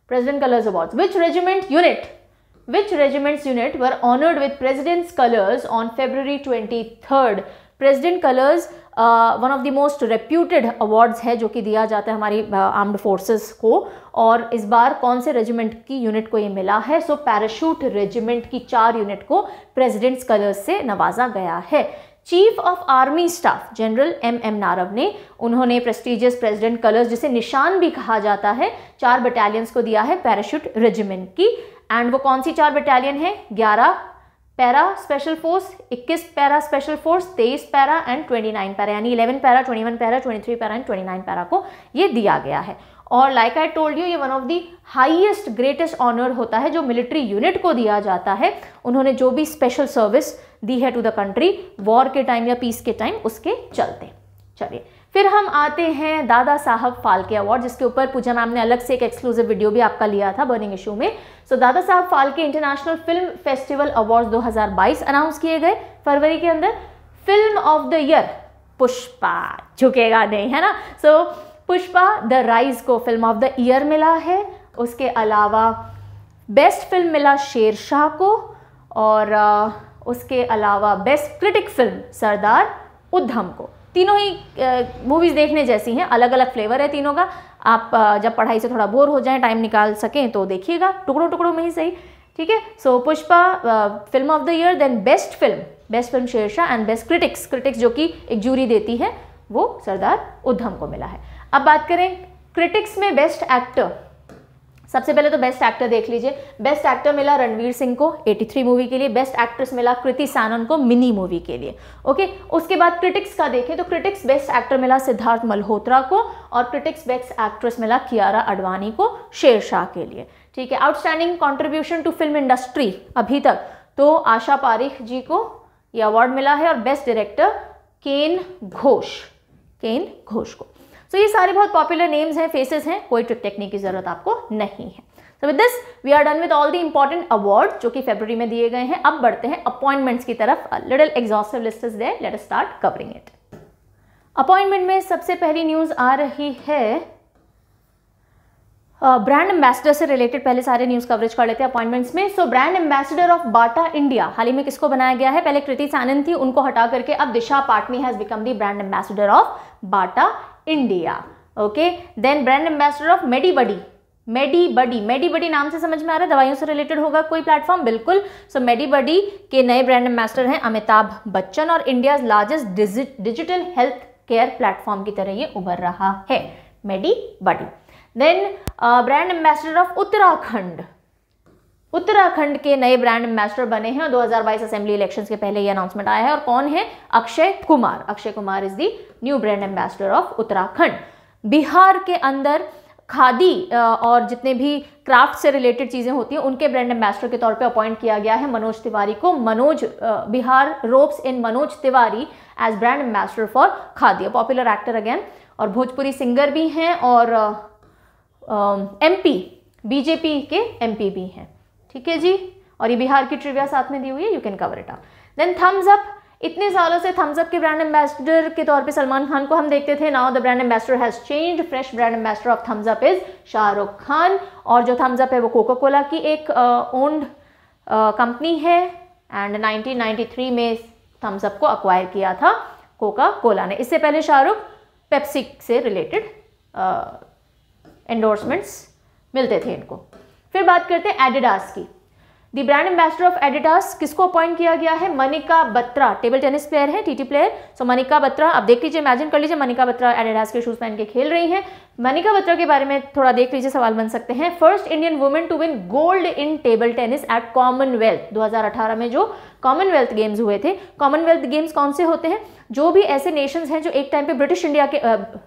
A: president colours awards which regiment unit which regiments unit were honoured with president colours on February twenty third president colours one of the most reputed awards है जो कि दिया जाता है हमारी armed forces को और इस बार कौन से रेजिमेंट की यूनिट को ये मिला है सो पैराशूट रेजिमेंट की चार यूनिट को प्रेजिडेंट्स कलर्स से नवाजा गया है chief of army staff general M M Naravane ने उन्होंने प्रेस्टिजियस प्रेसिडेंट कलर्स जिसे निशान भी कहा जाता है चार बटालियंस को दिया है पैराशूट रेजिमेंट की एंड वो कौन सी चार बटालियन है ग्यारह para special force 21 para special force 23 para and 29 para यानी 11 para 21 para 23 para and 29 para को ये दिया गया है और लाइक आई टोल्ड यू ये one of the highest greatest honour होता है जो मिलिट्री यूनिट को दिया जाता है उन्होंने जो भी स्पेशल सर्विस दी है टू द कंट्री वॉर के टाइम या पीस के टाइम उसके चलते चलिए फिर हम आते हैं दादा साहब फाल्के अवार्ड जिसके ऊपर पूजा मैम ने अलग से एक एक्सक्लूसिव वीडियो भी आपका लिया था बर्निंग इशू में सो so, Dada Saheb Phalke international film festival award 2022 announce किए गए फरवरी के अंदर film of the year Pushpa झुकेगा नहीं है ना so so, Pushpa the rise को फिल्म ऑफ द ईयर मिला है उसके अलावा बेस्ट फिल्म मिला शेर शाह को और उसके अलावा बेस्ट क्रिटिक फिल्म सरदार उद्धम को तीनों ही मूवीज़ देखने जैसी हैं अलग अलग फ्लेवर है तीनों का आप जब पढ़ाई से थोड़ा बोर हो जाए टाइम निकाल सकें तो देखिएगा टुकड़ों टुकड़ों में ही सही ठीक है so Pushpa film of the year then best film best film Shershaah and best critics critics जो कि एक जूरी देती है वो सरदार उद्धम को मिला है अब बात करें क्रिटिक्स में बेस्ट एक्टर सबसे पहले तो बेस्ट एक्टर देख लीजिए बेस्ट एक्टर मिला रणवीर सिंह को 83 मूवी के लिए बेस्ट एक्ट्रेस मिला कृति सैनन को मिनी मूवी के लिए ओके उसके बाद क्रिटिक्स का देखें तो क्रिटिक्स बेस्ट एक्टर मिला सिद्धार्थ मल्होत्रा को और क्रिटिक्स बेस्ट एक्ट्रेस मिला कियारा अडवाणी को शेरशाह के लिए ठीक है outstanding contribution to film industry अभी तक तो आशा पारिख जी को ये अवार्ड मिला है और best director Ken Ghosh Ken Ghosh को सो so, ये सारे बहुत पॉपुलर नेम्स हैं फेसेस हैं कोई ट्रिक टेक्निक की ज़रूरत आपको नहीं है so with this we are done with all the important award जो कि फेब्रवरी में दिए गए हैं अब बढ़ते हैं अपॉइंटमेंट्स की तरफ little exhaustive list is there let start covering it appointment में सबसे पहली न्यूज़ आ रही है ब्रांड uh, एम्बेसडर से रिलेटेड पहले सारे न्यूज़ कवरेज कर लेते हैं अपॉइंटमेंट्स में so brand ambassador of Bata India हाल ही में किसको बनाया गया है पहले कृति सानन थी उनको हटा करके अब Disha Patani has become the brand ambassador of Bata India okay then brand ambassador of MediBuddy MediBuddy MediBuddy नाम से समझ में आ रहा है दवाइयों से रिलेटेड होगा कोई प्लेटफॉर्म बिल्कुल सो so, मेडीबडी के नए ब्रांड एम्बेसडर हैं अमिताभ बच्चन और India largest digital health care platform की तरह ये उभर रहा है MediBuddy then brand ambassador of Uttarakhand Uttarakhand के नए ब्रांड एम्बेसडर बने हैं और 2022 असेंबली इलेक्शंस के पहले ये अनाउंसमेंट आया है और कौन है Akshay Kumar Akshay Kumar is the new brand ambassador of Uttarakhand Bihar के अंदर खादी और जितने भी क्राफ्ट से रिलेटेड चीज़ें होती हैं उनके ब्रांड एम्बेसडर के तौर पे अपॉइंट किया गया है मनोज तिवारी को Manoj Bihar ropes in Manoj Tiwari as brand ambassador for khadi popular actor again और भोजपुरी सिंगर भी हैं और एम बीजेपी के एम भी हैं ठीक है जी और ये बिहार की ट्रिविया साथ में दी हुई है you can cover it up then Thums Up इतने सालों से थम्स अप के ब्रांड एम्बेसडर के तौर पे सलमान खान को हम देखते थे now the brand ambassador has change fresh brand ambassador of Thums Up is Shahrukh Khan और जो थम्स अप है वो कोका कोला की एक ओन्ड कंपनी है एंड 1993 में थम्स अप को अक्वायर किया था कोका कोला ने इससे पहले शाहरुख पेप्सिक से रिलेटेड एंडोर्समेंट्स मिलते थे इनको फिर बात करते हैं एडिडास की the brand ambassador of Adidas किसको अपॉइंट किया गया है Manika Batra table tennis player है TT player so Manika Batra आप देख लीजिए इमेजिन कर लीजिए मनिका बत्रा एडिडास के शूज पहन के खेल रही हैं मनिका बत्रा के बारे में थोड़ा देख लीजिए सवाल बन सकते हैं first Indian women to win gold in table tennis at Commonwealth दो में जो कॉमनवेल्थ गेम्स हुए थे कॉमनवेल्थ गेम्स कौन से होते हैं जो भी ऐसे नेशंस हैं जो एक टाइम पे ब्रिटिश इंडिया के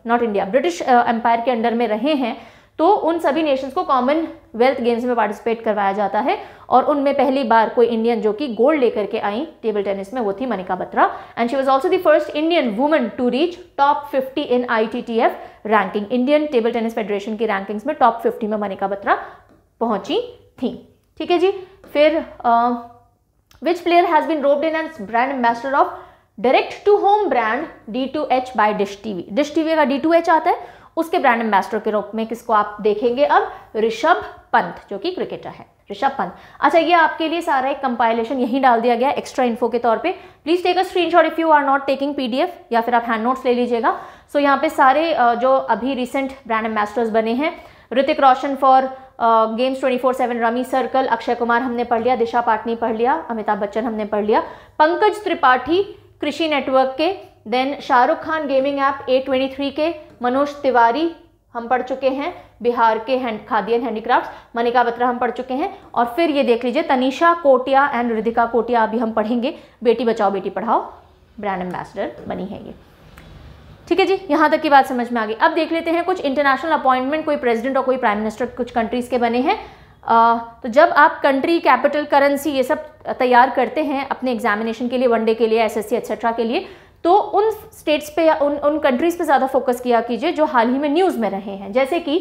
A: नॉट इंडिया ब्रिटिश एम्पायर के अंडर में रहे हैं तो उन सभी नेशंस को कॉमन वेल्थ गेम्स में पार्टिसिपेट करवाया जाता है और उनमें पहली बार कोई इंडियन जो कि गोल्ड लेकर के आई टेबल टेनिस में वो थी Manika Batra and she was also the first Indian woman to reach top 50 in ITTF ranking Indian table tennis federation की रैंकिंग्स में टॉप फिफ्टी में मनिका बत्रा पहुंची थी ठीक है जी फिर which player has been roped in and brand ambassador of direct to home brand D to H by dish TV dish TV का डी टू एच आता है उसके ब्रांड एम्बेसडर के रूप में किसको आप देखेंगे अब ऋषभ पंत जो कि क्रिकेटर है ऋषभ पंत अच्छा ये आपके लिए सारा एक कंपाइलेशन यहीं डाल दिया गया एक्स्ट्रा इन्फो के तौर पे please take a screenshot if you are not taking PDF या फिर आप हैंड नोट्स ले लीजिएगा सो so, यहाँ पे सारे जो अभी रिसेंट ब्रांड एम्बेसडर्स बने हैं Hrithik Roshan for games twenty four seven rummy circle Akshay Kumar हमने पढ़ लिया दिशा पाटनी पढ़ लिया अमिताभ बच्चन हमने पढ़ लिया पंकज त्रिपाठी कृषि नेटवर्क के then Shahrukh Khan gaming app A twenty three के मनोज तिवारी हम पढ़ चुके हैं बिहार के hand khadi and handicraft Manika Batra हम पढ़ चुके हैं और फिर ये देख लीजिए तनिषा कोटिया एंड रिधिका कोटिया अभी हम पढ़ेंगे बेटी बचाओ बेटी पढ़ाओ ब्रांड एम्बेसडर बनी है ये ठीक है जी यहाँ तक की बात समझ में आ गई अब देख लेते हैं कुछ इंटरनेशनल अपॉइंटमेंट कोई प्रेसिडेंट और कोई प्राइम मिनिस्टर कुछ कंट्रीज़ के बने हैं तो जब आप कंट्री कैपिटल करेंसी ये सब तैयार करते हैं अपने एग्जामिनेशन के लिए वनडे के लिए एसएससी एक्सेट्रा के लिए तो उन स्टेट्स पे या उन उन कंट्रीज़ पे ज़्यादा फोकस किया कीजिए जो हाल ही में न्यूज़ में रहे हैं जैसे कि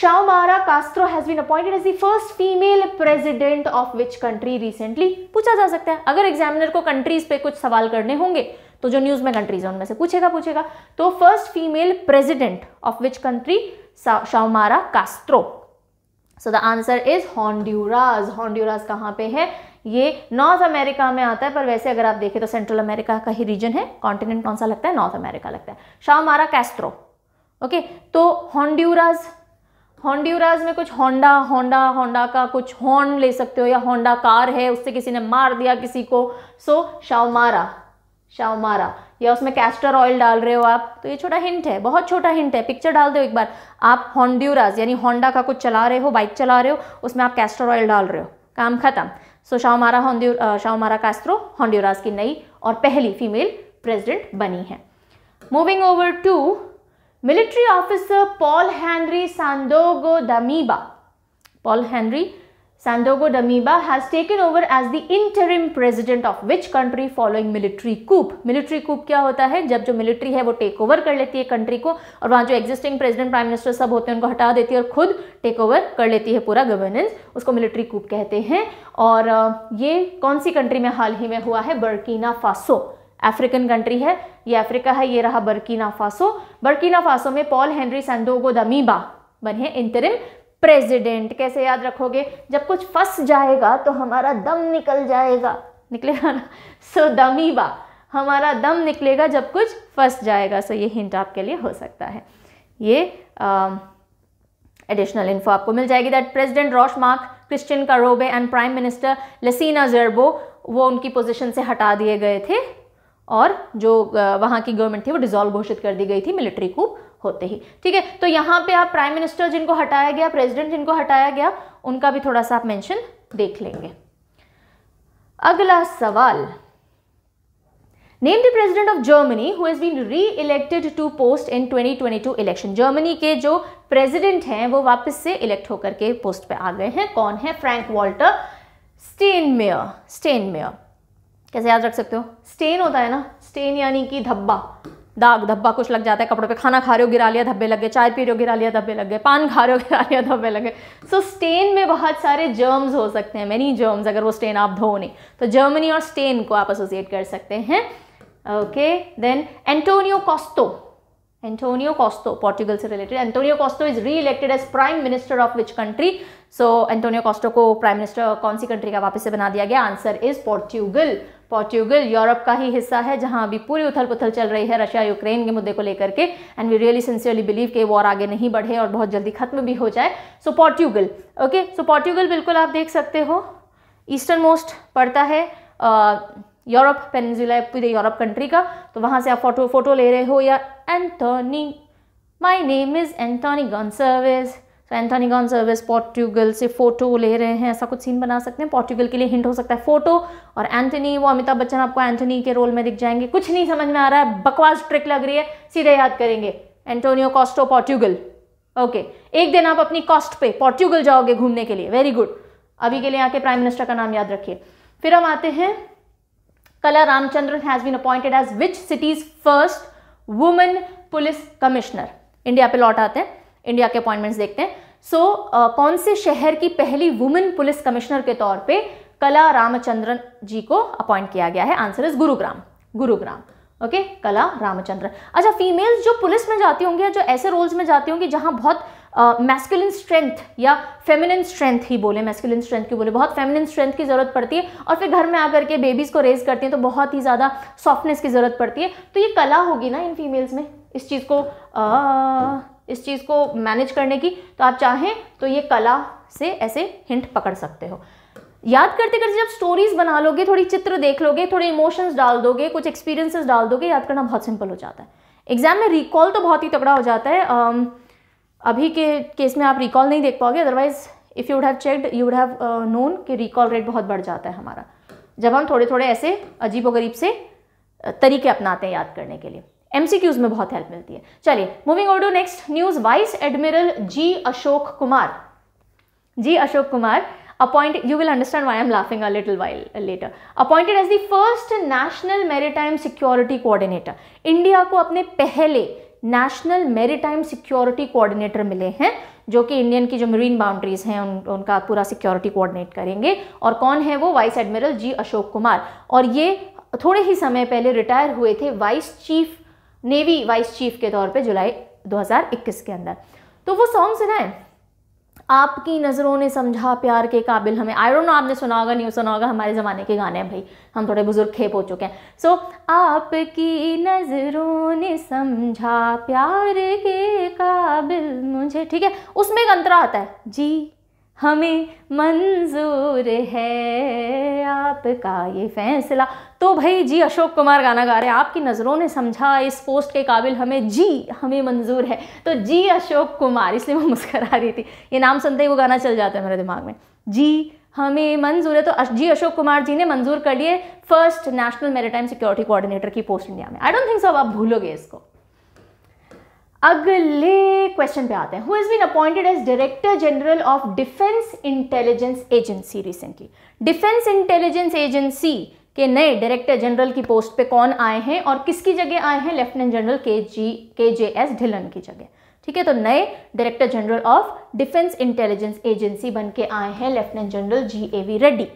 A: Xiomara Castro has been appointed as the first female president of which country recently पूछा जा सकता है अगर एग्जामिनर को कंट्रीज़ पे कुछ सवाल करने होंगे तो जो न्यूज़ में कंट्रीज है उनमें से पूछेगा पूछेगा तो first female president of which country Xiomara Castro so the answer is Honduras Honduras कहाँ पे है ये नॉर्थ अमेरिका में आता है पर वैसे अगर आप देखें तो सेंट्रल अमेरिका का ही रीजन है कॉन्टिनेंट कौन सा लगता है नॉर्थ अमेरिका लगता है शाहमारा कैस्ट्रो ओके तो हॉन्ड्यूराज हॉन्ड्यूराज में कुछ होंडा होंडा होंडा का कुछ हॉर्न ले सकते हो या होंडा कार है उससे किसी ने मार दिया किसी को सो so, शावमारा शावमारा या उसमें कैस्टर ऑयल डाल रहे हो आप तो ये छोटा हिंट है बहुत छोटा हिंट है पिक्चर डाल दो एक बार आप हॉन्ड्यूराज यानी होंडा का कुछ चला रहे हो बाइक चला रहे हो उसमें आप कैस्टर ऑयल डाल रहे हो काम खत्म सो शाहमारा हॉन्ड्यू शाहमारा कास्त्रो हॉन्ड्यूरास की नई और पहली फीमेल प्रेसिडेंट बनी है moving over to military officer Paul Henri Sandogo Damiba Paul Henri Sandogo Damiba has taken over as the interim president of which country following military coup. Military coup क्या होता है जब जो military है वो take over कर लेती है country को और वहाँ जो existing president, prime minister सब होते हैं उनको हटा देती है और खुद take over कर लेती है पूरा governance उसको military coup कहते हैं और ये कौन सी country में हाल ही में हुआ है बर्कीना फासो अफ्रीकन कंट्री है ये अफ्रीका है ये रहा बर्कीना फासो बर्कीना फासो में पॉल हेनरी सैंडोगो दमीबा बने इंटरिम प्रेसिडेंट कैसे याद रखोगे जब कुछ फंस जाएगा तो हमारा दम निकल जाएगा निकलेगा ना सो दमीबा हमारा दम निकलेगा जब कुछ फंस जाएगा सो ये हिंट आपके लिए हो सकता है ये एडिशनल um, इन्फो आपको मिल जाएगी that president Roch Marc Christian कारोबे and prime minister Lassina Zerbo वो उनकी पोजीशन से हटा दिए गए थे और जो uh, वहाँ की गवर्नमेंट थी वो डिजॉल्व घोषित कर दी गई थी मिलिट्री कूप होते ही ठीक है तो यहाँ पे आप प्राइम मिनिस्टर जिनको हटाया गया प्रेसिडेंट जिनको हटाया गया उनका भी थोड़ा सा आप मेंशन देख लेंगे अगला सवाल name the president of Germany who has been reelected to post in 2022 election Germany के जो प्रेसिडेंट हैं वो वापस से इलेक्ट होकर के पोस्ट पे आ गए हैं कौन है फ्रैंक वॉल्टर स्टेनमेयर स्टेनमेयर कैसे याद रख सकते हो स्टेन होता है ना स्टेन यानी कि धब्बा दाग धब्बा कुछ लग जाता है कपड़ों पे खाना खा रहे हो गिरा लिया धब्बे लगे चाय पी रहे हो गिरा लिया धब्बे लगे पान खा रहे हो गिरा लिया धब्बे लगे सो so, स्टेन में बहुत सारे जर्म्स हो सकते हैं मैनी जर्म्स अगर वो स्टेन आप धो नहीं तो जर्मनी और स्टेन को आप एसोसिएट कर सकते हैं okay then Antonio Costa Antonio Costa Portugal से related Antonio Costa is reelected as prime minister of which country so Antonio Costa को प्राइम मिनिस्टर कौन सी कंट्री का वापस से बना दिया गया? Answer is Portugal Portugal Europe का ही हिस्सा है जहां अभी पूरी उथल पुथल चल रही है रशिया यूक्रेन के मुद्दे को लेकर के and we really sincerely believe के वॉर आगे नहीं बढ़े और बहुत जल्दी खत्म भी हो जाए so Portugal okay so Portugal बिल्कुल आप देख सकते हो ईस्टर्न मोस्ट पड़ता है यूरोप पेनजुला पूरे यूरोप कंट्री का तो वहाँ से आप फोटो फोटो ले रहे हो या Anthony my name is Anthony Gonsalves तो एंथोनी गॉन्सर्विस पोर्टुगल से फोटो ले रहे हैं ऐसा कुछ सीन बना सकते हैं पोर्टुगल के लिए हिंट हो सकता है फोटो और एंथनी वो अमिताभ बच्चन आपको एंथनी के रोल में दिख जाएंगे कुछ नहीं समझ में आ रहा है बकवास ट्रिक लग रही है सीधे याद करेंगे एंटोनियो कॉस्टो पोर्टुगल ओके एक दिन आप अपनी कॉस्ट पे पोर्टुगल जाओगे घूमने के लिए वेरी गुड अभी के लिए आके प्राइम मिनिस्टर का नाम याद रखिए फिर हम आते हैं Kala Ramachandran has been appointed as which city's first women police commissioner India पे लौट आते हैं इंडिया के अपॉइंटमेंट्स देखते हैं सो so, uh, कौन से शहर की पहली वुमेन पुलिस कमिश्नर के तौर पे कला रामचंद्रन जी को अपॉइंट किया गया है answer is Gurugram Gurugram okay okay? Kala Ramachandran अच्छा फीमेल्स जो पुलिस में जाती होंगी या जो ऐसे रोल्स में जाती होंगी जहाँ बहुत मैस्कुलिन uh, स्ट्रेंथ या फेमिनिन स्ट्रेंथ ही बोले मैस्कुलिन स्ट्रेंथ की बोले बहुत फेमिनिन स्ट्रेंथ की ज़रूरत पड़ती है और फिर घर में आकर के बेबीज़ को रेज करती हैं तो बहुत ही ज़्यादा सॉफ्टनेस की ज़रूरत पड़ती है तो ये कला होगी ना इन फीमेल्स में इस चीज़ को uh, इस चीज़ को मैनेज करने की तो आप चाहें तो ये कला से ऐसे हिंट पकड़ सकते हो याद करते करते जब स्टोरीज बना लोगे थोड़ी चित्र देख लोगे थोड़े इमोशंस डाल दोगे कुछ एक्सपीरियंसेस डाल दोगे याद करना बहुत सिंपल हो जाता है एग्जाम में रिकॉल तो बहुत ही तगड़ा हो जाता है अभी के केस में आप रिकॉल नहीं देख पाओगे otherwise if you would have checked you would have known कि रिकॉल रेट बहुत बढ़ जाता है हमारा जब हम थोड़े थोड़े ऐसे अजीबोगरीब से तरीके अपनाते हैं याद करने के लिए एमसीक्यूज में बहुत हेल्प मिलती है चलिए moving over to next news vice admiral G Ashok Kumar G Ashok Kumar appoint you will understand why am laughing a little while later appointed as the first national maritime security coordinator india ko apne national maritime security coordinator मिले हैं जो कि Indian की जो marine boundaries हैं उन, उनका पूरा सिक्योरिटी कोऑर्डिनेट करेंगे और कौन है वो vice admiral G Ashok Kumar और ये थोड़े ही समय पहले रिटायर हुए थे vice chief navy vice chief के तौर पे जुलाई 2021 के अंदर तो वो सॉन्ग सुनाए आपकी नज़रों ने समझा प्यार के काबिल हमें आई डोंट नो आपने सुना होगा नहीं सुना होगा हमारे ज़माने के गाने हैं भाई हम थोड़े बुज़ुर्ग खेप हो चुके हैं सो so, आपकी नज़रों ने समझा प्यार के काबिल मुझे ठीक है उसमें एक अंतरा आता है जी हमें मंजूर है आपका ये फैसला तो भाई जी अशोक कुमार गाना गा रहे हैं आपकी नज़रों ने समझा इस पोस्ट के काबिल हमें जी हमें मंजूर है तो जी अशोक कुमार इसलिए मैं मुस्करा रही थी ये नाम सुनते ही वो गाना चल जाता है मेरे दिमाग में जी हमें मंजूर है तो जी अशोक कुमार जी ने मंजूर कर लिए first national maritime security coordinator की पोस्ट इंडिया में आई डोंट थिंक सो आप भूलोगे इसको अगले क्वेश्चन पे आते हैं who is been appointed as director general of defence intelligence agency recently defence intelligence agency कि नए डायरेक्टर जनरल की पोस्ट पे कौन आए हैं और किसकी जगह आए हैं लेफ्टिनेंट जनरल के जी के जे एस ढिलन की जगह ठीक है तो नए director general of defence intelligence agency बन के आए हैं lieutenant general G A V Reddy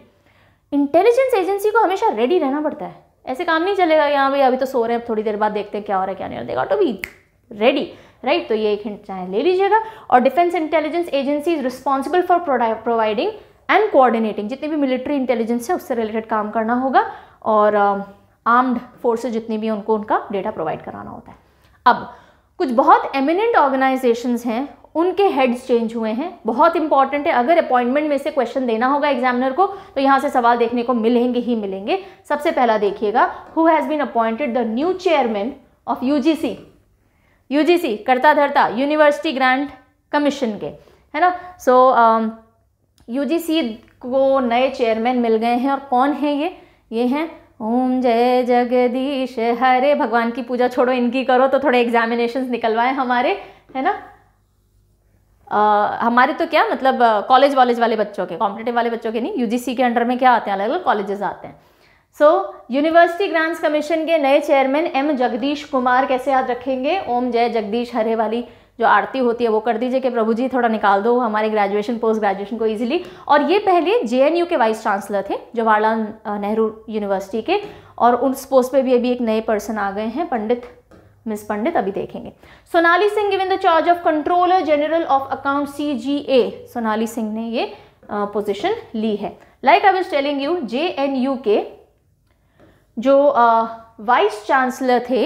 A: intelligence agency को हमेशा रेडी रहना पड़ता है ऐसे काम नहीं चलेगा यहाँ भाई अभी तो सो रहे हैं थोड़ी देर बाद देखते हैं क्या हो रहा है क्या नहीं हो रहा देगा टू बी रेडी राइट तो ये एक हिंट चाहे ले लीजिएगा और defence intelligence agency is responsible for providing and coordinating जितनी भी मिलिट्री इंटेलिजेंस है उससे रिलेटेड काम करना होगा और आर्म्ड फोर्सेज जितनी भी उनको उनका डेटा प्रोवाइड कराना होता है अब कुछ बहुत एमिनेंट ऑर्गेनाइजेशंस हैं उनके हेड्स चेंज हुए हैं बहुत इंपॉर्टेंट है अगर अपॉइंटमेंट में से क्वेश्चन देना होगा एग्जामिनर को तो यहाँ से सवाल देखने को मिलेंगे ही मिलेंगे सबसे पहला देखिएगा who has been appointed the new chairman of जी यूजीसी करता धरता यूनिवर्सिटी ग्रांट कमीशन के है ना सो so, um, यूजीसी को नए चेयरमैन मिल गए हैं और कौन है ये ये हैं ओम जय जगदीश हरे भगवान की पूजा छोड़ो इनकी करो तो थोड़े एग्जामिनेशन निकलवाए हमारे है ना आ, हमारे तो क्या मतलब कॉलेज वॉलेज वाले बच्चों के कॉम्पिटेटिव वाले बच्चों के नहीं यूजीसी के अंडर में क्या आते हैं अलग अलग कॉलेजेस आते हैं सो यूनिवर्सिटी ग्रांट्स कमीशन के नए चेयरमैन एम जगदीश कुमार कैसे याद रखेंगे ओम जय जगदीश हरे वाली जो आरती होती है वो कर दीजिए कि प्रभु जी थोड़ा निकाल दो हमारे ग्रेजुएशन पोस्ट ग्रेजुएशन को ईजिली और ये पहले जे के वाइस चांसलर थे जवाहरलाल नेहरू यूनिवर्सिटी के और उस पोस्ट पर भी अभी एक नए पर्सन आ गए हैं पंडित मिस पंडित अभी देखेंगे Sonali Singh given the charge of controller general of account C G A Sonali Singh ने ये पोजिशन ली है like I was telling you J N U के जो वाइस चांसलर थे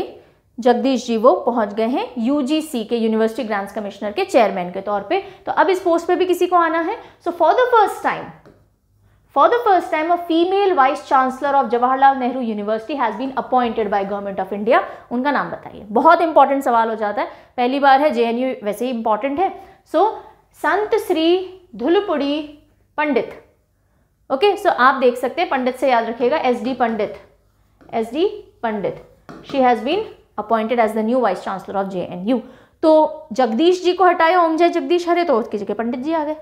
A: जगदीश जी वो पहुंच गए हैं यूजीसी के यूनिवर्सिटी ग्रांट्स कमिश्नर के चेयरमैन के तौर पे तो अब इस पोस्ट पे भी किसी को आना है so for the first time for the first time a female vice chancellor of Jawaharlal Nehru university has been appointed by government of India उनका नाम बताइए बहुत इंपॉर्टेंट सवाल हो जाता है पहली बार है जे वैसे ही इंपॉर्टेंट है so so, Santishree Dhulipudi Pandit okay okay, so so आप देख सकते हैं पंडित से याद रखिएगा S D Pandit S D Pandit she has been appointed as the new vice chancellor of J N U तो जगदीश जी को हटाया ओम जय जगदीश हरे तो उसकी जगह पंडित जी आ गए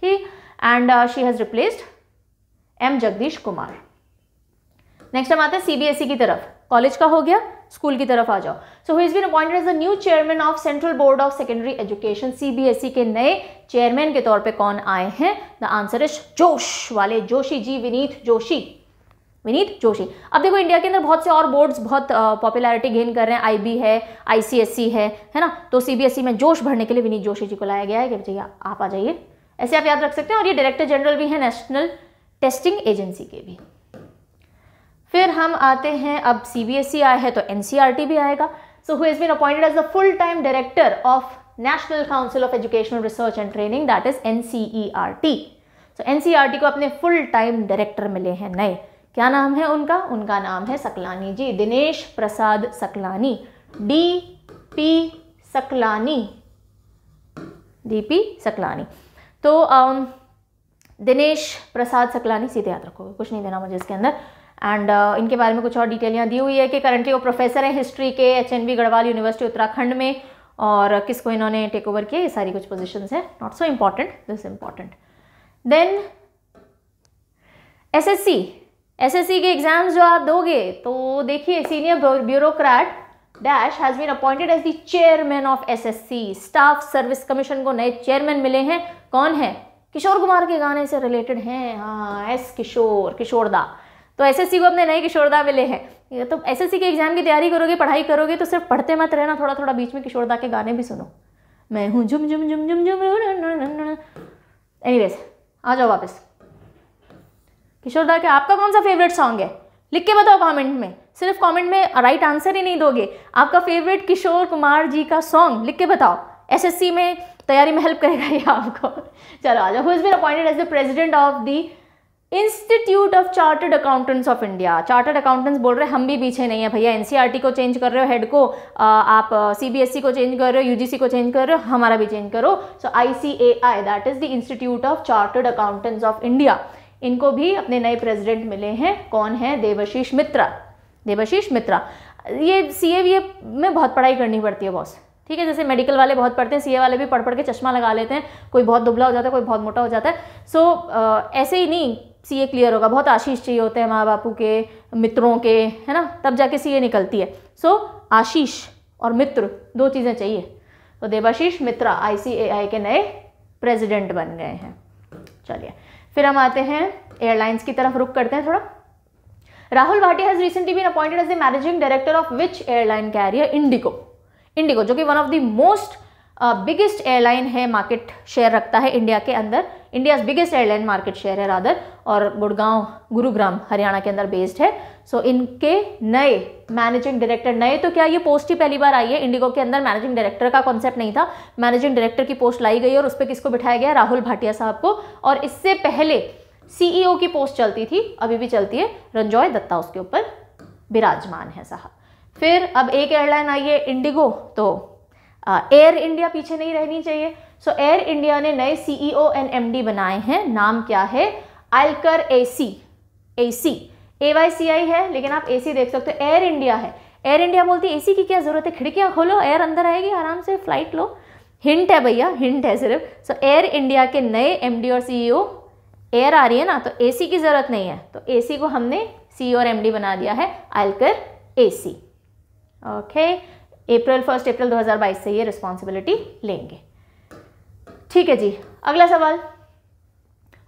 A: ठीक and she has replaced M Jagadish Kumar next हम आते हैं सीबीएसई e की तरफ कॉलेज का हो गया स्कूल की तरफ आ जाओ so he been appointed as the new chairman of central board of secondary education CBSE के नए चेयरमैन के तौर पे कौन आए हैं द आंसर इज जोश वाले जोशी जी विनीत जोशी विनीत जोशी अब देखो इंडिया के अंदर बहुत से और बोर्ड्स बहुत पॉपुलैरिटी गेन कर रहे हैं आईबी है आईसीएससी है है ना तो सीबीएसई e में जोश भरने के लिए विनीत जोशी जी को लाया गया है कि भैया आप आ जाइए ऐसे आप याद रख सकते हैं और ये डायरेक्टर जनरल भी है नेशनल टेस्टिंग एजेंसी के भी फिर हम आते हैं अब सी बी एस आया है तो एन टी e भी आएगा so who is been appointed as the full time director of national council of educational research and training that is N C E R T so N C R T को अपने full time director मिले हैं नए क्या नाम है उनका उनका नाम है Saklani ji Dinesh Prasad Saklani D P Saklani D P Saklani तो um, दिनेश प्रसाद सकलानी सीधे याद रखोगे कुछ नहीं देना मुझे इसके अंदर एंड uh, इनके बारे में कुछ और डिटेल यहाँ दी हुई है कि करंटली वो प्रोफेसर हैं हिस्ट्री के H N B Garhwal university Uttarakhand में और किसको इन्होंने टेक ओवर किया ये सारी कुछ पोजिशन है not so important this important then S S C SSC के एग्जाम्स जो आप दोगे तो देखिए senior bureaucrat dash has been appointed as the chairman of SSC staff service commission को नए चेयरमैन मिले हैं कौन है किशोर कुमार के गाने से रिलेटेड हैं हाँ एस किशोर किशोरदा तो एसएससी को अपने नए किशोरदा मिले हैं एस तो एसएससी के एग्जाम की तैयारी करोगे पढ़ाई करोगे तो सिर्फ पढ़ते मत रहना थोड़ा थोड़ा बीच में किशोरदा के गाने भी सुनो मैं हूँ झुम झुम झुम झुम झुम आ जाओ वापस किशोरदा के आपका कौन सा फेवरेट सॉन्ग है लिख के बताओ कमेंट में सिर्फ कमेंट में राइट आंसर ही नहीं दोगे आपका फेवरेट किशोर कुमार जी का सॉन्ग लिख के बताओ एसएससी में तैयारी में हेल्प करेगा ये आपको चलो आ जाओ who appointed as the president of the institute of chartered accountants of India chartered accountants बोल रहे हैं हम भी पीछे नहीं है भैया एनसीईआरटी e को चेंज कर रहे हो हेड को आप सीबीएसई e को चेंज कर रहे हो यूजीसी को चेंज कर रहे हो हमारा भी चेंज करो so ICAI that is the institute of chartered accountants of India इनको भी अपने नए प्रेसिडेंट मिले हैं कौन है देवाशीष मित्रा देवाशीष मित्रा ये सी ए में बहुत पढ़ाई करनी पड़ती है बॉस ठीक है जैसे मेडिकल वाले बहुत पढ़ते हैं सीए वाले भी पढ़ पढ़ के चश्मा लगा लेते हैं कोई बहुत दुबला हो जाता है कोई बहुत मोटा हो जाता है सो so, ऐसे ही नहीं सीए क्लियर होगा बहुत आशीष चाहिए होते हैं माँ बापू के मित्रों के है ना तब जाके सीए निकलती है सो so, आशीष और मित्र दो चीज़ें चाहिए तो देवाशीष मित्रा आई के नए प्रेजिडेंट बन गए हैं चलिए फिर हम आते हैं एयरलाइंस की तरफ रुक करते हैं थोड़ा Rahul Bhati has recently been appointed as the managing director of which airline carrier IndiGo IndiGo जो कि one of the most biggest airline है मार्केट शेयर रखता है इंडिया के अंदर India biggest airline market share है रादर और गुड़गांव गुरुग्राम हरियाणा के अंदर बेस्ड है सो so, इनके नए मैनेजिंग डायरेक्टर नए तो क्या ये पोस्ट ही पहली बार आई है इंडिगो के अंदर मैनेजिंग डायरेक्टर का कॉन्सेप्ट नहीं था मैनेजिंग डायरेक्टर की पोस्ट लाई गई और उस पर किसको बिठाया गया राहुल भाटिया साहब को और इससे पहले सीईओ e की पोस्ट चलती थी अभी भी चलती है रंजॉय दत्ता उसके ऊपर विराजमान है साहब फिर अब एक एयरलाइन आई है इंडिगो तो एयर uh, इंडिया पीछे नहीं रहनी चाहिए सो एयर इंडिया ने नए सीईओ एंड एमडी बनाए हैं नाम क्या है Ilker Ayci Ayci A Y C I है लेकिन आप एसी देख सकते हो एयर इंडिया है एयर इंडिया बोलती है एसी की क्या ज़रूरत है खिड़कियाँ खोलो एयर अंदर आएगी आराम से फ्लाइट लो हिंट है भैया हिंट है सिर्फ सो एयर इंडिया के नए एमडी और सीईओ एयर e आ रही है ना तो एसी की ज़रूरत नहीं है तो एसी को हमने सीईओ e और एमडी बना दिया है Ilker Ayci okay April first April 2022 से ये रिस्पॉन्सिबिलिटी लेंगे ठीक है जी अगला सवाल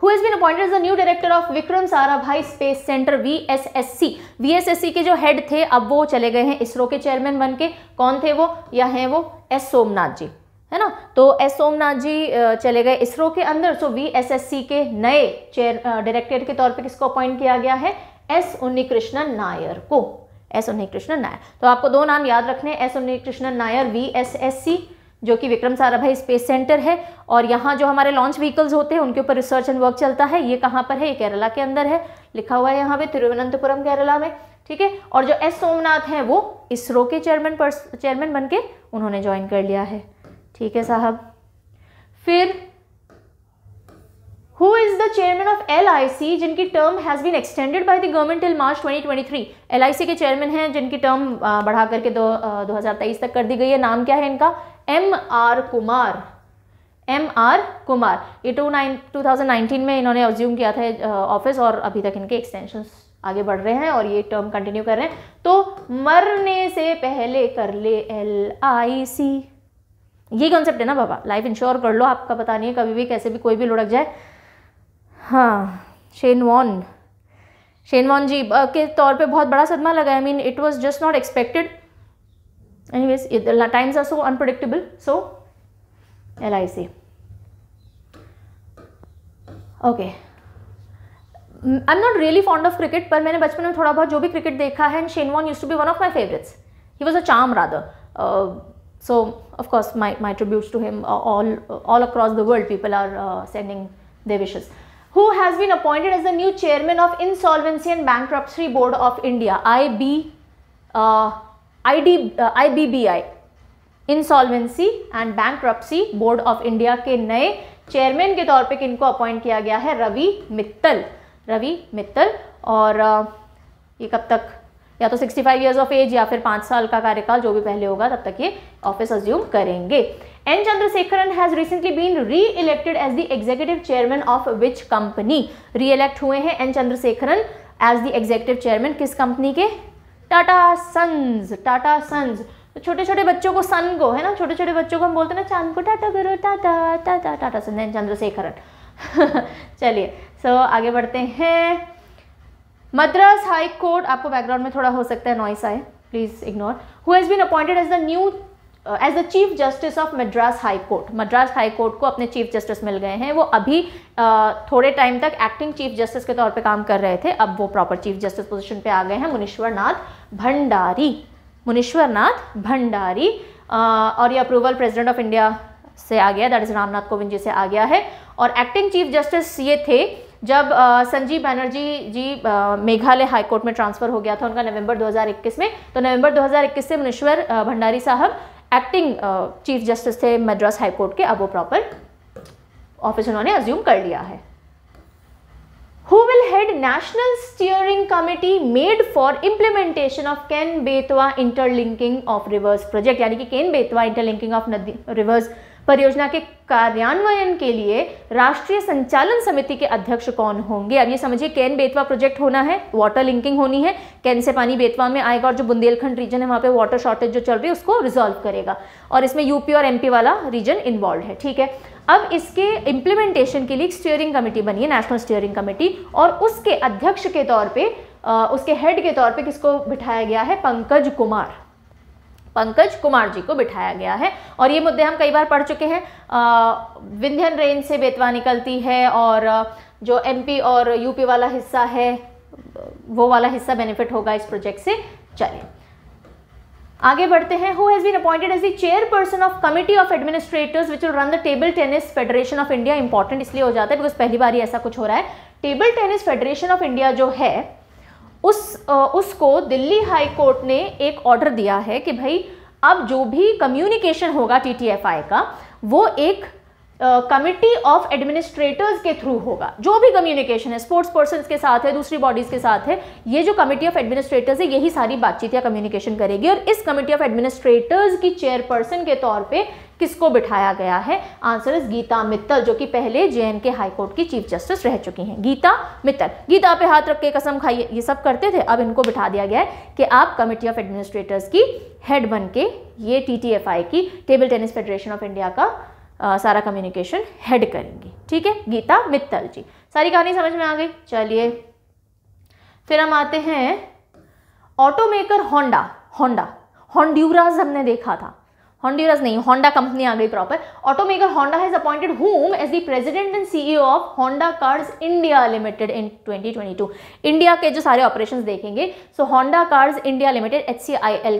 A: who is been appointed the new director of Vikram Sarabhai space centre VSSC VSSC के जो हेड थे अब वो चले गए हैं इसरो के चेयरमैन बन के कौन थे वो या हैं वो एस सोमनाथ जी है ना तो एस सोमनाथ जी चले गए इसरो के अंदर सो वीएसएससी के नए चेयर डायरेक्टर के तौर पर किसको अपॉइंट किया गया है एस उन्नी कृष्णन नायर को एस उन्नी कृष्णन नायर तो आपको दो नाम याद रखने S Unnikrishnan Nair V S S C जो कि विक्रम साराभाई स्पेस सेंटर है और यहाँ जो हमारे लॉन्च व्हीकल्स होते हैं उनके ऊपर रिसर्च एंड वर्क चलता है ये कहाँ पर है ये केरला के अंदर है लिखा हुआ है यहाँ पे तिरुवनंतपुरम केरला में ठीक है और जो एस सोमनाथ हैं वो इसरो के चेयरमैन चेयरमैन बन के उन्होंने ज्वाइन कर लिया है ठीक है साहब फिर who is the chairman of LIC जिनकी term has been extended by the government till March 2023 LIC के chairman हैं जिनकी term बढ़ा करके दो दो तक कर दी गई है नाम क्या है इनका M R Kumar M R Kumar ये टू नाइन टू में इन्होंने अज्यूम किया था ऑफिस और अभी तक इनके एक्सटेंशन आगे बढ़ रहे हैं और ये टर्म कंटिन्यू कर रहे हैं तो मरने से पहले कर ले एल आई सी ये कॉन्सेप्ट है ना बाबा लाइफ इंश्योर कर लो आपका पता नहीं है कभी भी कैसे भी कोई भी लुढ़क जाए हाँ Shane Warne Shane Warne ji के तौर पे बहुत बड़ा सदमा लगा I mean it was just not expected anyways times are so unpredictable so L I C okay I am not really fond of cricket पर मैंने बचपन में थोड़ा बहुत जो भी क्रिकेट देखा है and Warne used to be one of my favourites he was a charm rather so of course my my my to him all all across the world people are sending they wishes who has been appointed as the new chairman of Insolvency and Bankruptcy Board of India, IB, uh, ID, uh, IBBI, insolvency and bankruptcy board of India के नए chairman के तौर पे किनको appoint किया गया है रवि मित्तल रवि मित्तल और uh, ये कब तक या तो 65 फाइव ईयर्स ऑफ एज या फिर पाँच साल का कार्यकाल जो भी पहले होगा तब तक ये ऑफिस अज्यूम करेंगे N Chandrasekaran has recently been reelected as the executive chairman of which company reelect हुए हैं N Chandrasekaran as the executive chairman किस कंपनी के टाटा सन्स टाटा सन्स तो छोटे छोटे बच्चों को सन को है ना छोटे छोटे बच्चों को हम बोलते हैं ना चांद को टाटा करो टाटा टाटा टाटा सन एन चंद्रशेखरन चलिए सो so, आगे बढ़ते हैं मद्रास हाई कोर्ट आपको बैकग्राउंड में थोड़ा हो सकता है नॉइस आए please ignore who has been appointed as the new as a chief justice of Madras high court Madras high court को अपने चीफ जस्टिस मिल गए हैं वो अभी uh, थोड़े टाइम तक एक्टिंग चीफ जस्टिस के तौर पे काम कर रहे थे अब वो प्रॉपर चीफ जस्टिस पोजीशन पे आ गए हैं मुनीश्वर नाथ भंडारी मुनीश्वर नाथ भंडारी uh, और ये अप्रूवल प्रेजिडेंट ऑफ इंडिया से आ गया दैट इज़ रामनाथ कोविंद जी से आ गया है और एक्टिंग चीफ जस्टिस ये थे जब आ, uh, Sanjeev Banerjee ji uh, Meghalaya high court में ट्रांसफ़र हो गया था उनका नवंबर 2021 में तो नवंबर 2021 से मुनेश्वर uh, भंडारी साहब एक्टिंग चीफ जस्टिस थे मद्रास हाई कोर्ट के अब वो प्रॉपर ऑफिस उन्होंने अज्यूम कर लिया है who will head national steering committee made for implementation of Ken Betwa interlinking of rivers project यानी कि केन बेतवा इंटरलिंकिंग ऑफ नदी रिवर्स परियोजना के कार्यान्वयन के लिए राष्ट्रीय संचालन समिति के अध्यक्ष कौन होंगे अब ये समझिए कैन बेतवा प्रोजेक्ट होना है वाटर लिंकिंग होनी है कैन से पानी बेतवा में आएगा और जो बुंदेलखंड रीजन है वहाँ पे वाटर शॉर्टेज जो चल रही है उसको रिजॉल्व करेगा और इसमें यूपी और एमपी वाला रीजन इन्वॉल्व है ठीक है अब इसके इम्प्लीमेंटेशन के लिए स्टीयरिंग कमेटी बनी है नेशनल स्टीयरिंग कमेटी और उसके अध्यक्ष के तौर पर उसके हेड के तौर पर किसको बिठाया गया है पंकज कुमार पंकज कुमार जी को बिठाया गया है और ये मुद्दे हम कई बार पढ़ चुके हैं विंध्यन रेंज से बेतवा निकलती है और जो एमपी और यूपी वाला हिस्सा है वो वाला हिस्सा बेनिफिट होगा इस प्रोजेक्ट से चले आगे बढ़ते हैं who has been appointed as the chairperson of committee of administrators which will run the table tennis federation of India important इसलिए हो जाता है बिकॉज पहली बार ऐसा कुछ हो रहा है table tennis federation of India जो है उस उसको दिल्ली हाई कोर्ट ने एक ऑर्डर दिया है कि भाई अब जो भी कम्युनिकेशन होगा टीटीएफआई का वो एक कमिटी ऑफ एडमिनिस्ट्रेटर्स के थ्रू होगा जो भी कम्युनिकेशन है स्पोर्ट्स पर्सन के साथ है दूसरी बॉडीज़ के साथ है ये जो कमेटी ऑफ एडमिनिस्ट्रेटर्स है यही सारी बातचीत या कम्युनिकेशन करेगी और इस कमेटी ऑफ एडमिनिस्ट्रेटर्स की चेयरपर्सन के तौर पे किसको बिठाया गया है आंसर इज गीता मित्तल जो कि पहले जे एन के हाईकोर्ट की चीफ जस्टिस रह चुकी हैं गीता मित्तल गीता पे हाथ रख के कसम खाइए ये सब करते थे अब इनको बिठा दिया गया है कि आप कमिटी ऑफ एडमिनिस्ट्रेटर्स की हेड बन के ये टी की table tennis federation of India का आ, सारा कम्युनिकेशन हेड करेंगी ठीक है गीता मित्तल जी सारी कहानी समझ में आ गई चलिए फिर हम आते हैं ऑटोमेकर होंडा होंडा हॉन्ड्यूराज हमने देखा था हॉन्ड्यूरस नहीं होंडा कंपनी आ गई proper automaker Honda has appointed home as the president and CEO of Honda cars India limited in 2022 India के जो सारे ऑपरेशन देखेंगे so Honda cars India limited H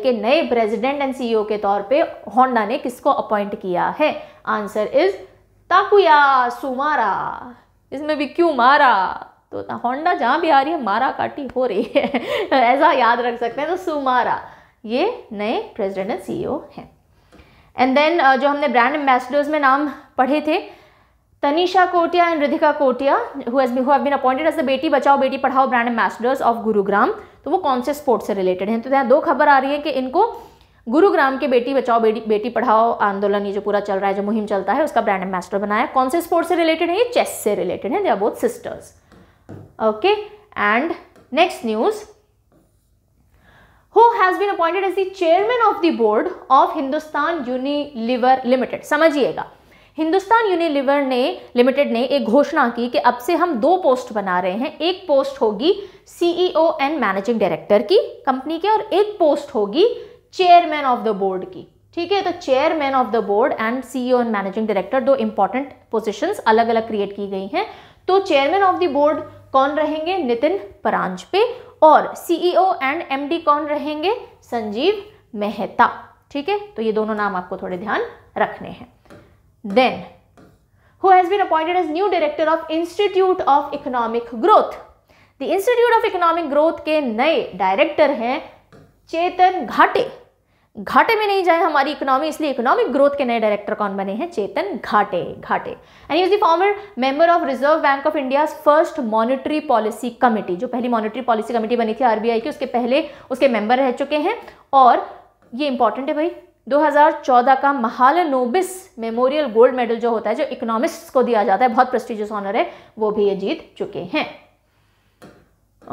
A: के नए प्रेजिडेंट एंड सीईओ के तौर पे होंडा ने किसको अपॉइंट किया है आंसर इज ताकुया सुमारा इसमें भी क्यों मारा तो होंडा जहाँ भी आ रही है मारा काटी हो रही है ऐसा याद रख सकते हैं तो सुमारा ये नए प्रेसिडेंट एंड सीईओ हैं एंड देन uh, जो हमने ब्रांड एम्बेसडर्स में नाम पढ़े थे Tanisha Kotia and Ridhika Kotia who has who have been appointed as the Beti Bachao बेटी पढ़ाओ ब्रांड एम्बेसडर्स ऑफ गुरुग्राम तो वो कौन से स्पोर्ट्स से रिलेटेड हैं तो यहाँ दो खबर आ रही है कि इनको गुरुग्राम के बेटी बचाओ बेटी बेटी पढ़ाओ आंदोलन ये जो पूरा चल रहा है जो मुहिम चलता है उसका ब्रांड एम्बेसडर बनाया कौन से स्पोर्ट्स से रिलेटेड है ये चेस से रिलेटेड है they are both sisters okay and next news who has been appointed as the chairman of the board of Hindustan Unilever Limited. समझिएगा हिंदुस्तान यूनिलीवर ने लिमिटेड ने एक घोषणा की कि अब से हम दो पोस्ट बना रहे हैं एक पोस्ट होगी सीईओ एंड मैनेजिंग डायरेक्टर की कंपनी के और एक पोस्ट होगी चेयरमैन ऑफ द बोर्ड की ठीक है तो chairman of the board and CEO and managing director दो इंपॉर्टेंट पोजीशंस अलग अलग क्रिएट की गई हैं तो चेयरमैन ऑफ द बोर्ड कौन रहेंगे नितिन परांजपे और सीईओ एंड एमडी कौन रहेंगे संजीव मेहता ठीक है तो ये दोनों नाम आपको थोड़े ध्यान रखने हैं then who has been appointed as new director of institute of economic growth the institute of economic growth के नए डायरेक्टर हैं चेतन घाटे घाटे में नहीं जाए हमारी इकोनॉमी इसलिए इकोनॉमिक ग्रोथ के नए डायरेक्टर कौन बने हैं Chetan Ghate Ghate and is former member of reserve bank of India first monetary policy committee जो पहली मॉनिटरी पॉलिसी कमेटी बनी थी आरबीआई की उसके पहले उसके मेंबर रह चुके हैं और ये इंपॉर्टेंट है भाई 2014 का महाल नोबिस मेमोरियल गोल्ड मेडल जो होता है जो इकोनॉमिक्स को दिया जाता है बहुत प्रेस्टिजियस ऑनर है वो भी ये जीत चुके हैं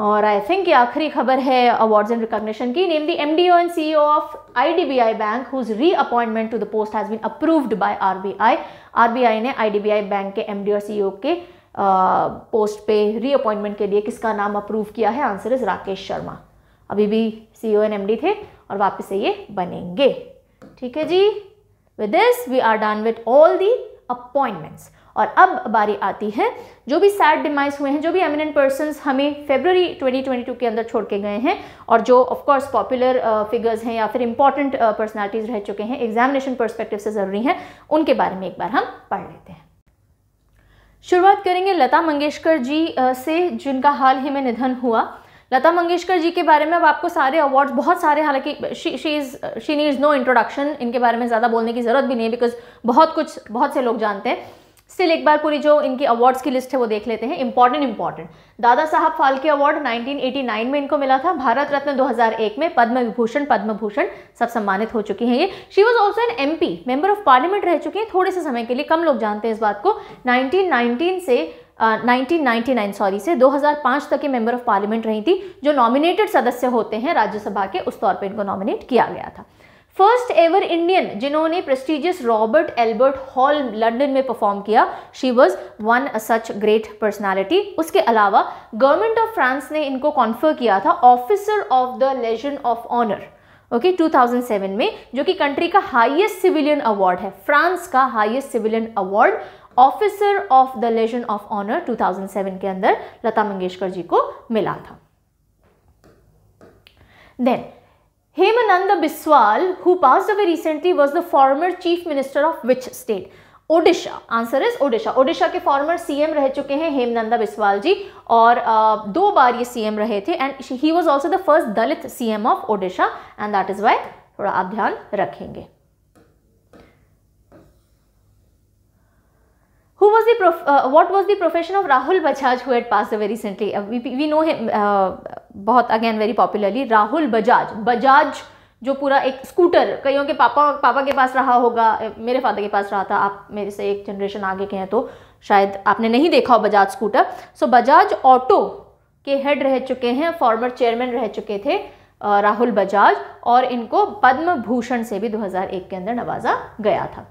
A: और आई थिंक ये आखिरी खबर है अवार्ड्स एंड रिकॉग्निशन की name the MD and CEO of IDBI bank whose appointment to the post has been approved by RBI RBI ने आईडीबीआई बैंक के एमडी और सीईओ e के पोस्ट पे अपॉइंटमेंट के लिए किसका नाम अप्रूव किया है आंसर इज राकेश शर्मा अभी भी सीईओ एंड एमडी थे और वापस से ये बनेंगे ठीक है जी with this we are done with all the appointments और अब बारी आती है जो भी सैड डिमाइस हुए हैं जो भी एमिनेंट पर्सन हमें फेबररी 2022 के अंदर छोड़ के गए हैं और जो ऑफकोर्स पॉपुलर फिगर्स हैं या फिर इंपॉर्टेंट पर्सनैलिटीज uh, रह चुके हैं एग्जामिनेशन परस्पेक्टिव से ज़रूरी हैं उनके बारे में एक बार हम पढ़ लेते हैं शुरुआत करेंगे लता मंगेशकर जी uh, से जिनका हाल ही में निधन हुआ लता मंगेशकर जी के बारे में अब आपको सारे अवार्ड्स बहुत सारे हालांकि she she is she needs no introduction इनके बारे में ज़्यादा बोलने की ज़रूरत भी नहीं है बिकॉज बहुत कुछ बहुत से लोग जानते हैं स्टिल एक बार पूरी जो इनकी अवार्ड्स की लिस्ट है वो देख लेते हैं इंपॉर्टेंट इंपॉर्टेंट दादा साहब फाल्के अवार्ड 1989 में इनको मिला था भारत रत्न 2001 में पद्म विभूषण पद्म भूषण सब सम्मानित हो चुकी हैं ये she was also an M P member of parliament रह चुकी हैं थोड़े से समय के लिए कम लोग जानते हैं इस बात को नाइनटीन से Uh, 1999 सॉरी से 2005 तक के मेंबर ऑफ पार्लियामेंट रही थी जो नॉमिनेटेड सदस्य होते हैं राज्यसभा के उस तौर पे इनको नॉमिनेट किया गया था फर्स्ट एवर इंडियन जिन्होंने prestigious Robert Albert hall London में परफॉर्म किया she was one such great personality उसके अलावा गवर्नमेंट ऑफ फ्रांस ने इनको कॉन्फर किया था officer of the legion of honour okay 2007 में जो कि कंट्री का हाईएस्ट सिविलियन अवार्ड है फ्रांस का highest civilian award officer of the legion of honour 2007 के अंदर लता मंगेशकर जी को मिला था then Hemananda Biswal, who passed away recently, was the former chief minister of which state? Odisha. Answer is Odisha. Odisha ke former CM rahe chuke hain Hemananda Biswal ji. Aur uh, do baar CM rahe the. And he was also the first Dalit CM of Odisha. And that is why thoda aap dhyan Who was the prof what was the profession of Rahul Bajaj who had passed away recently? Uh, we, know him. बहुत again very popularly Rahul Bajaj Bajaj जो पूरा एक scooter कईयों के पापा पापा के पास रहा होगा मेरे फादर के पास रहा था आप मेरे से एक जनरेशन आगे के हैं तो शायद आपने नहीं देखा हो Bajaj scooter so Bajaj auto के हेड रह चुके हैं फॉर्मर चेयरमैन रह चुके थे राहुल बजाज और इनको पद्म भूषण से भी 2001 के अंदर नवाजा गया था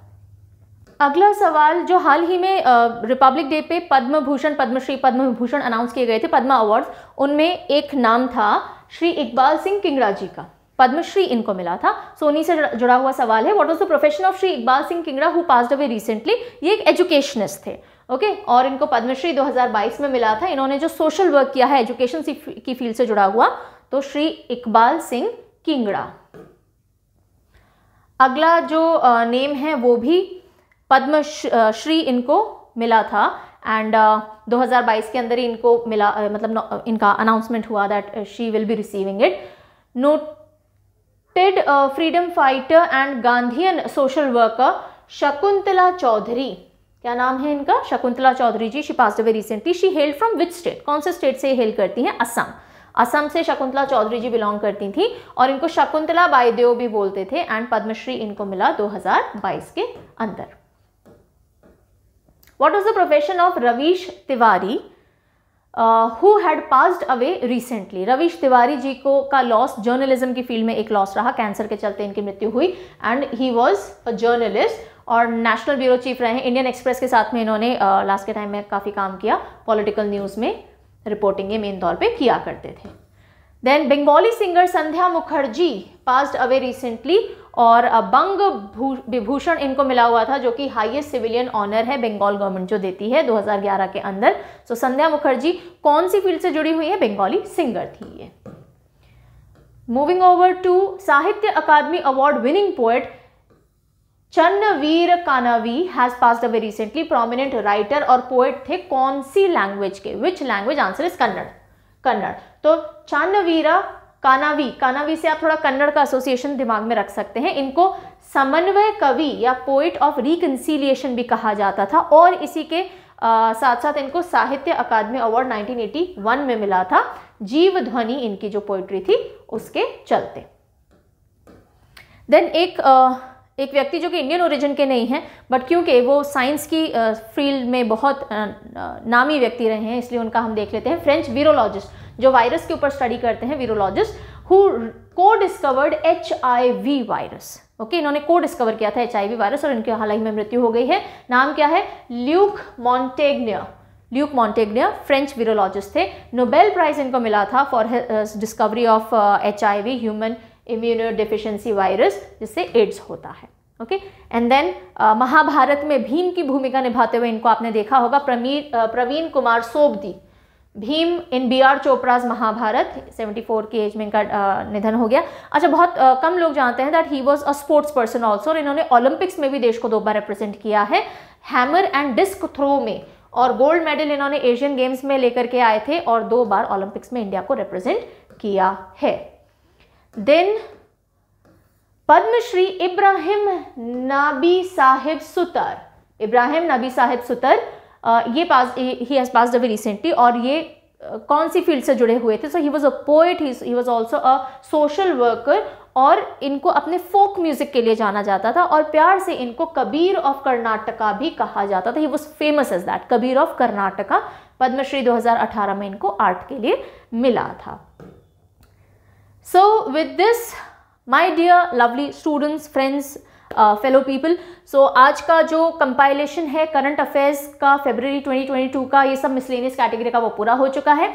A: अगला सवाल जो हाल ही में रिपब्लिक डे पे पद्म भूषण पद्मश्री पद्म भूषण अनाउंस किए गए थे पद्मा अवार्ड्स उनमें एक नाम था श्री इकबाल सिंह किंगरा जी का पद्मश्री इनको मिला था सोनी से जुड़ा हुआ सवाल है what was the profession of Shri Iqbal Singh Kingra who passed away recently ये एक एजुकेशनिस्ट थे ओके okay? और इनको पद्मश्री 2022 में मिला था इन्होंने जो सोशल वर्क किया है एजुकेशन की फील्ड से जुड़ा हुआ तो श्री इकबाल सिंह किंगड़ा अगला जो नेम है वो भी पद्म श्री इनको मिला था एंड uh, 2022 के अंदर ही इनको मिला uh, मतलब इनका अनाउंसमेंट हुआ that she will be receiving it noted freedom fighter and Gandhian social worker Shakuntala Choudhary क्या नाम है इनका Shakuntala Choudhary ji she pass away recently she held from which state कौन से स्टेट से हेल करती हैं असम असम से शकुंतला चौधरी जी बिलोंग करती थी और इनको शकुंतला बाईदेव भी बोलते थे एंड पद्मश्री इनको मिला 2022 के अंदर What was the profession of Ravish Tiwari who had passed away recently Ravish Tiwari ji को का लॉस जर्नलिज्म की फील्ड में एक लॉस रहा कैंसर के चलते इनकी मृत्यु हुई and he was a journalist और नेशनल ब्यूरो चीफ रहे हैं इंडियन एक्सप्रेस के साथ में इन्होंने लास्ट uh, के टाइम में काफ़ी काम किया पॉलिटिकल न्यूज़ में रिपोर्टिंग ये मेन तौर पे किया करते थे then Bengali singer Sandhya Mukherjee passed away recently और बंग विभूषण इनको मिला हुआ था जो कि हाईएस्ट सिविलियन ऑनर है बंगाल गवर्नमेंट जो देती है 2011 के अंदर सो so, संध्या मुखर्जी कौन सी फील्ड से जुड़ी हुई है बंगाली सिंगर थी ये moving over to Sahitya Akademi award winning poet Channaveera Kanavi has passed away recently prominent writer और पोएट थे कौन सी लैंग्वेज के which language answer is Kannada Kannada तो चानवीरा कानावी कानावी से आप थोड़ा कन्नड़ का एसोसिएशन दिमाग में रख सकते हैं इनको समन्वय कवि या पोइट ऑफ रिकन्सीलिएशन भी कहा जाता था और इसी के आ, साथ साथ इनको साहित्य अकादमी अवार्ड 1981 में मिला था जीव ध्वनि इनकी जो पोइट्री थी उसके चलते देन एक आ, एक व्यक्ति जो कि इंडियन ओरिजिन के नहीं हैं बट क्योंकि वो साइंस की फील्ड में बहुत नामी व्यक्ति रहे हैं इसलिए उनका हम देख लेते हैं फ्रेंच वीरोलॉजिस्ट जो वायरस के ऊपर स्टडी करते हैं virologist who co-discovered H I V virus okay इन्होंने को डिस्कवर किया था एच वायरस और इनकी हाल ही में मृत्यु हो गई है नाम क्या है Luc Montagnier Luc Montagnier French virologist थे नोबेल प्राइज इनको मिला था for discovery of H human immunodeficiency virus जिससे एड्स होता है ओके एंड देन महाभारत में भीम की भूमिका निभाते हुए इनको आपने देखा होगा प्रमीर uh, Praveen Kumar Sobti Bhim in B R Chopra's Mahabharat 74 की एज में इनका uh, निधन हो गया अच्छा बहुत uh, कम लोग जानते हैं that he was a sports person also और इन्होंने ओलंपिक्स में भी देश को दो बार रिप्रेजेंट किया है हैमर एंड डिस्क थ्रो में और गोल्ड मेडल इन्होंने एशियन गेम्स में लेकर के आए थे और दो बार ओलंपिक्स में इंडिया को रिप्रेजेंट किया है दिन पद्मश्री इब्राहिम नाबी साहिब सुतर इब्राहिम नाबी साहिब सुतर ये pass he has pass away recently और ये कौन सी फील्ड से जुड़े हुए थे so he was a poet he was also a social worker और इनको अपने फोक म्यूज़िक के लिए जाना जाता था और प्यार से इनको कबीर ऑफ कर्नाटका भी कहा जाता था he was famous as that Kabir of Karnataka Padmashri 2018 में इनको आर्ट के लिए मिला था So with this my dear lovely students, friends, fellow uh, people so so, आज का जो कंपाइलेशन है करंट अफेयर्स का फेबररी 2022 का ये सब मिसलेनियस कैटेगरी का वो पूरा हो चुका है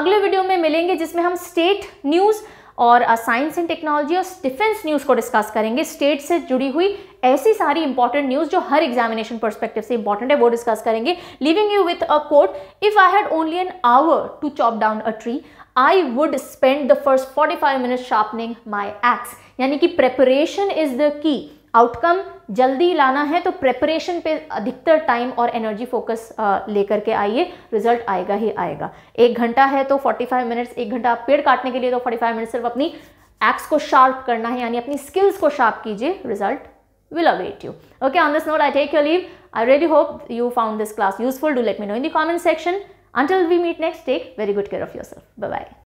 A: अगले वीडियो में मिलेंगे जिसमें हम स्टेट न्यूज़ और साइंस एंड टेक्नोलॉजी और डिफेंस न्यूज़ को डिस्कस करेंगे स्टेट से जुड़ी हुई ऐसी सारी इंपॉर्टेंट न्यूज़ जो हर एग्जामिनेशन परस्पेक्टिव से इंपॉर्टेंट है वो डिस्कस करेंगे leaving you with a quote if I had only an hour to chop down a tree I would spend the first 45 minute sharpening my axe यानी कि preparation is the key outcome जल्दी लाना है तो preparation पे अधिकतर time और energy focus लेकर के आइए रिजल्ट आएगा ही आएगा एक घंटा है तो 45 मिनट्स एक घंटा आप पेड़ काटने के लिए तो 45 मिनट सिर्फ अपनी एक्स को शार्प करना है यानी अपनी स्किल्स को शार्प कीजिए result will await you okay on this note I take you leave I ready hope you found this class useful do let me know in the comment section Until we meet next, take very good care of yourself. Bye-bye.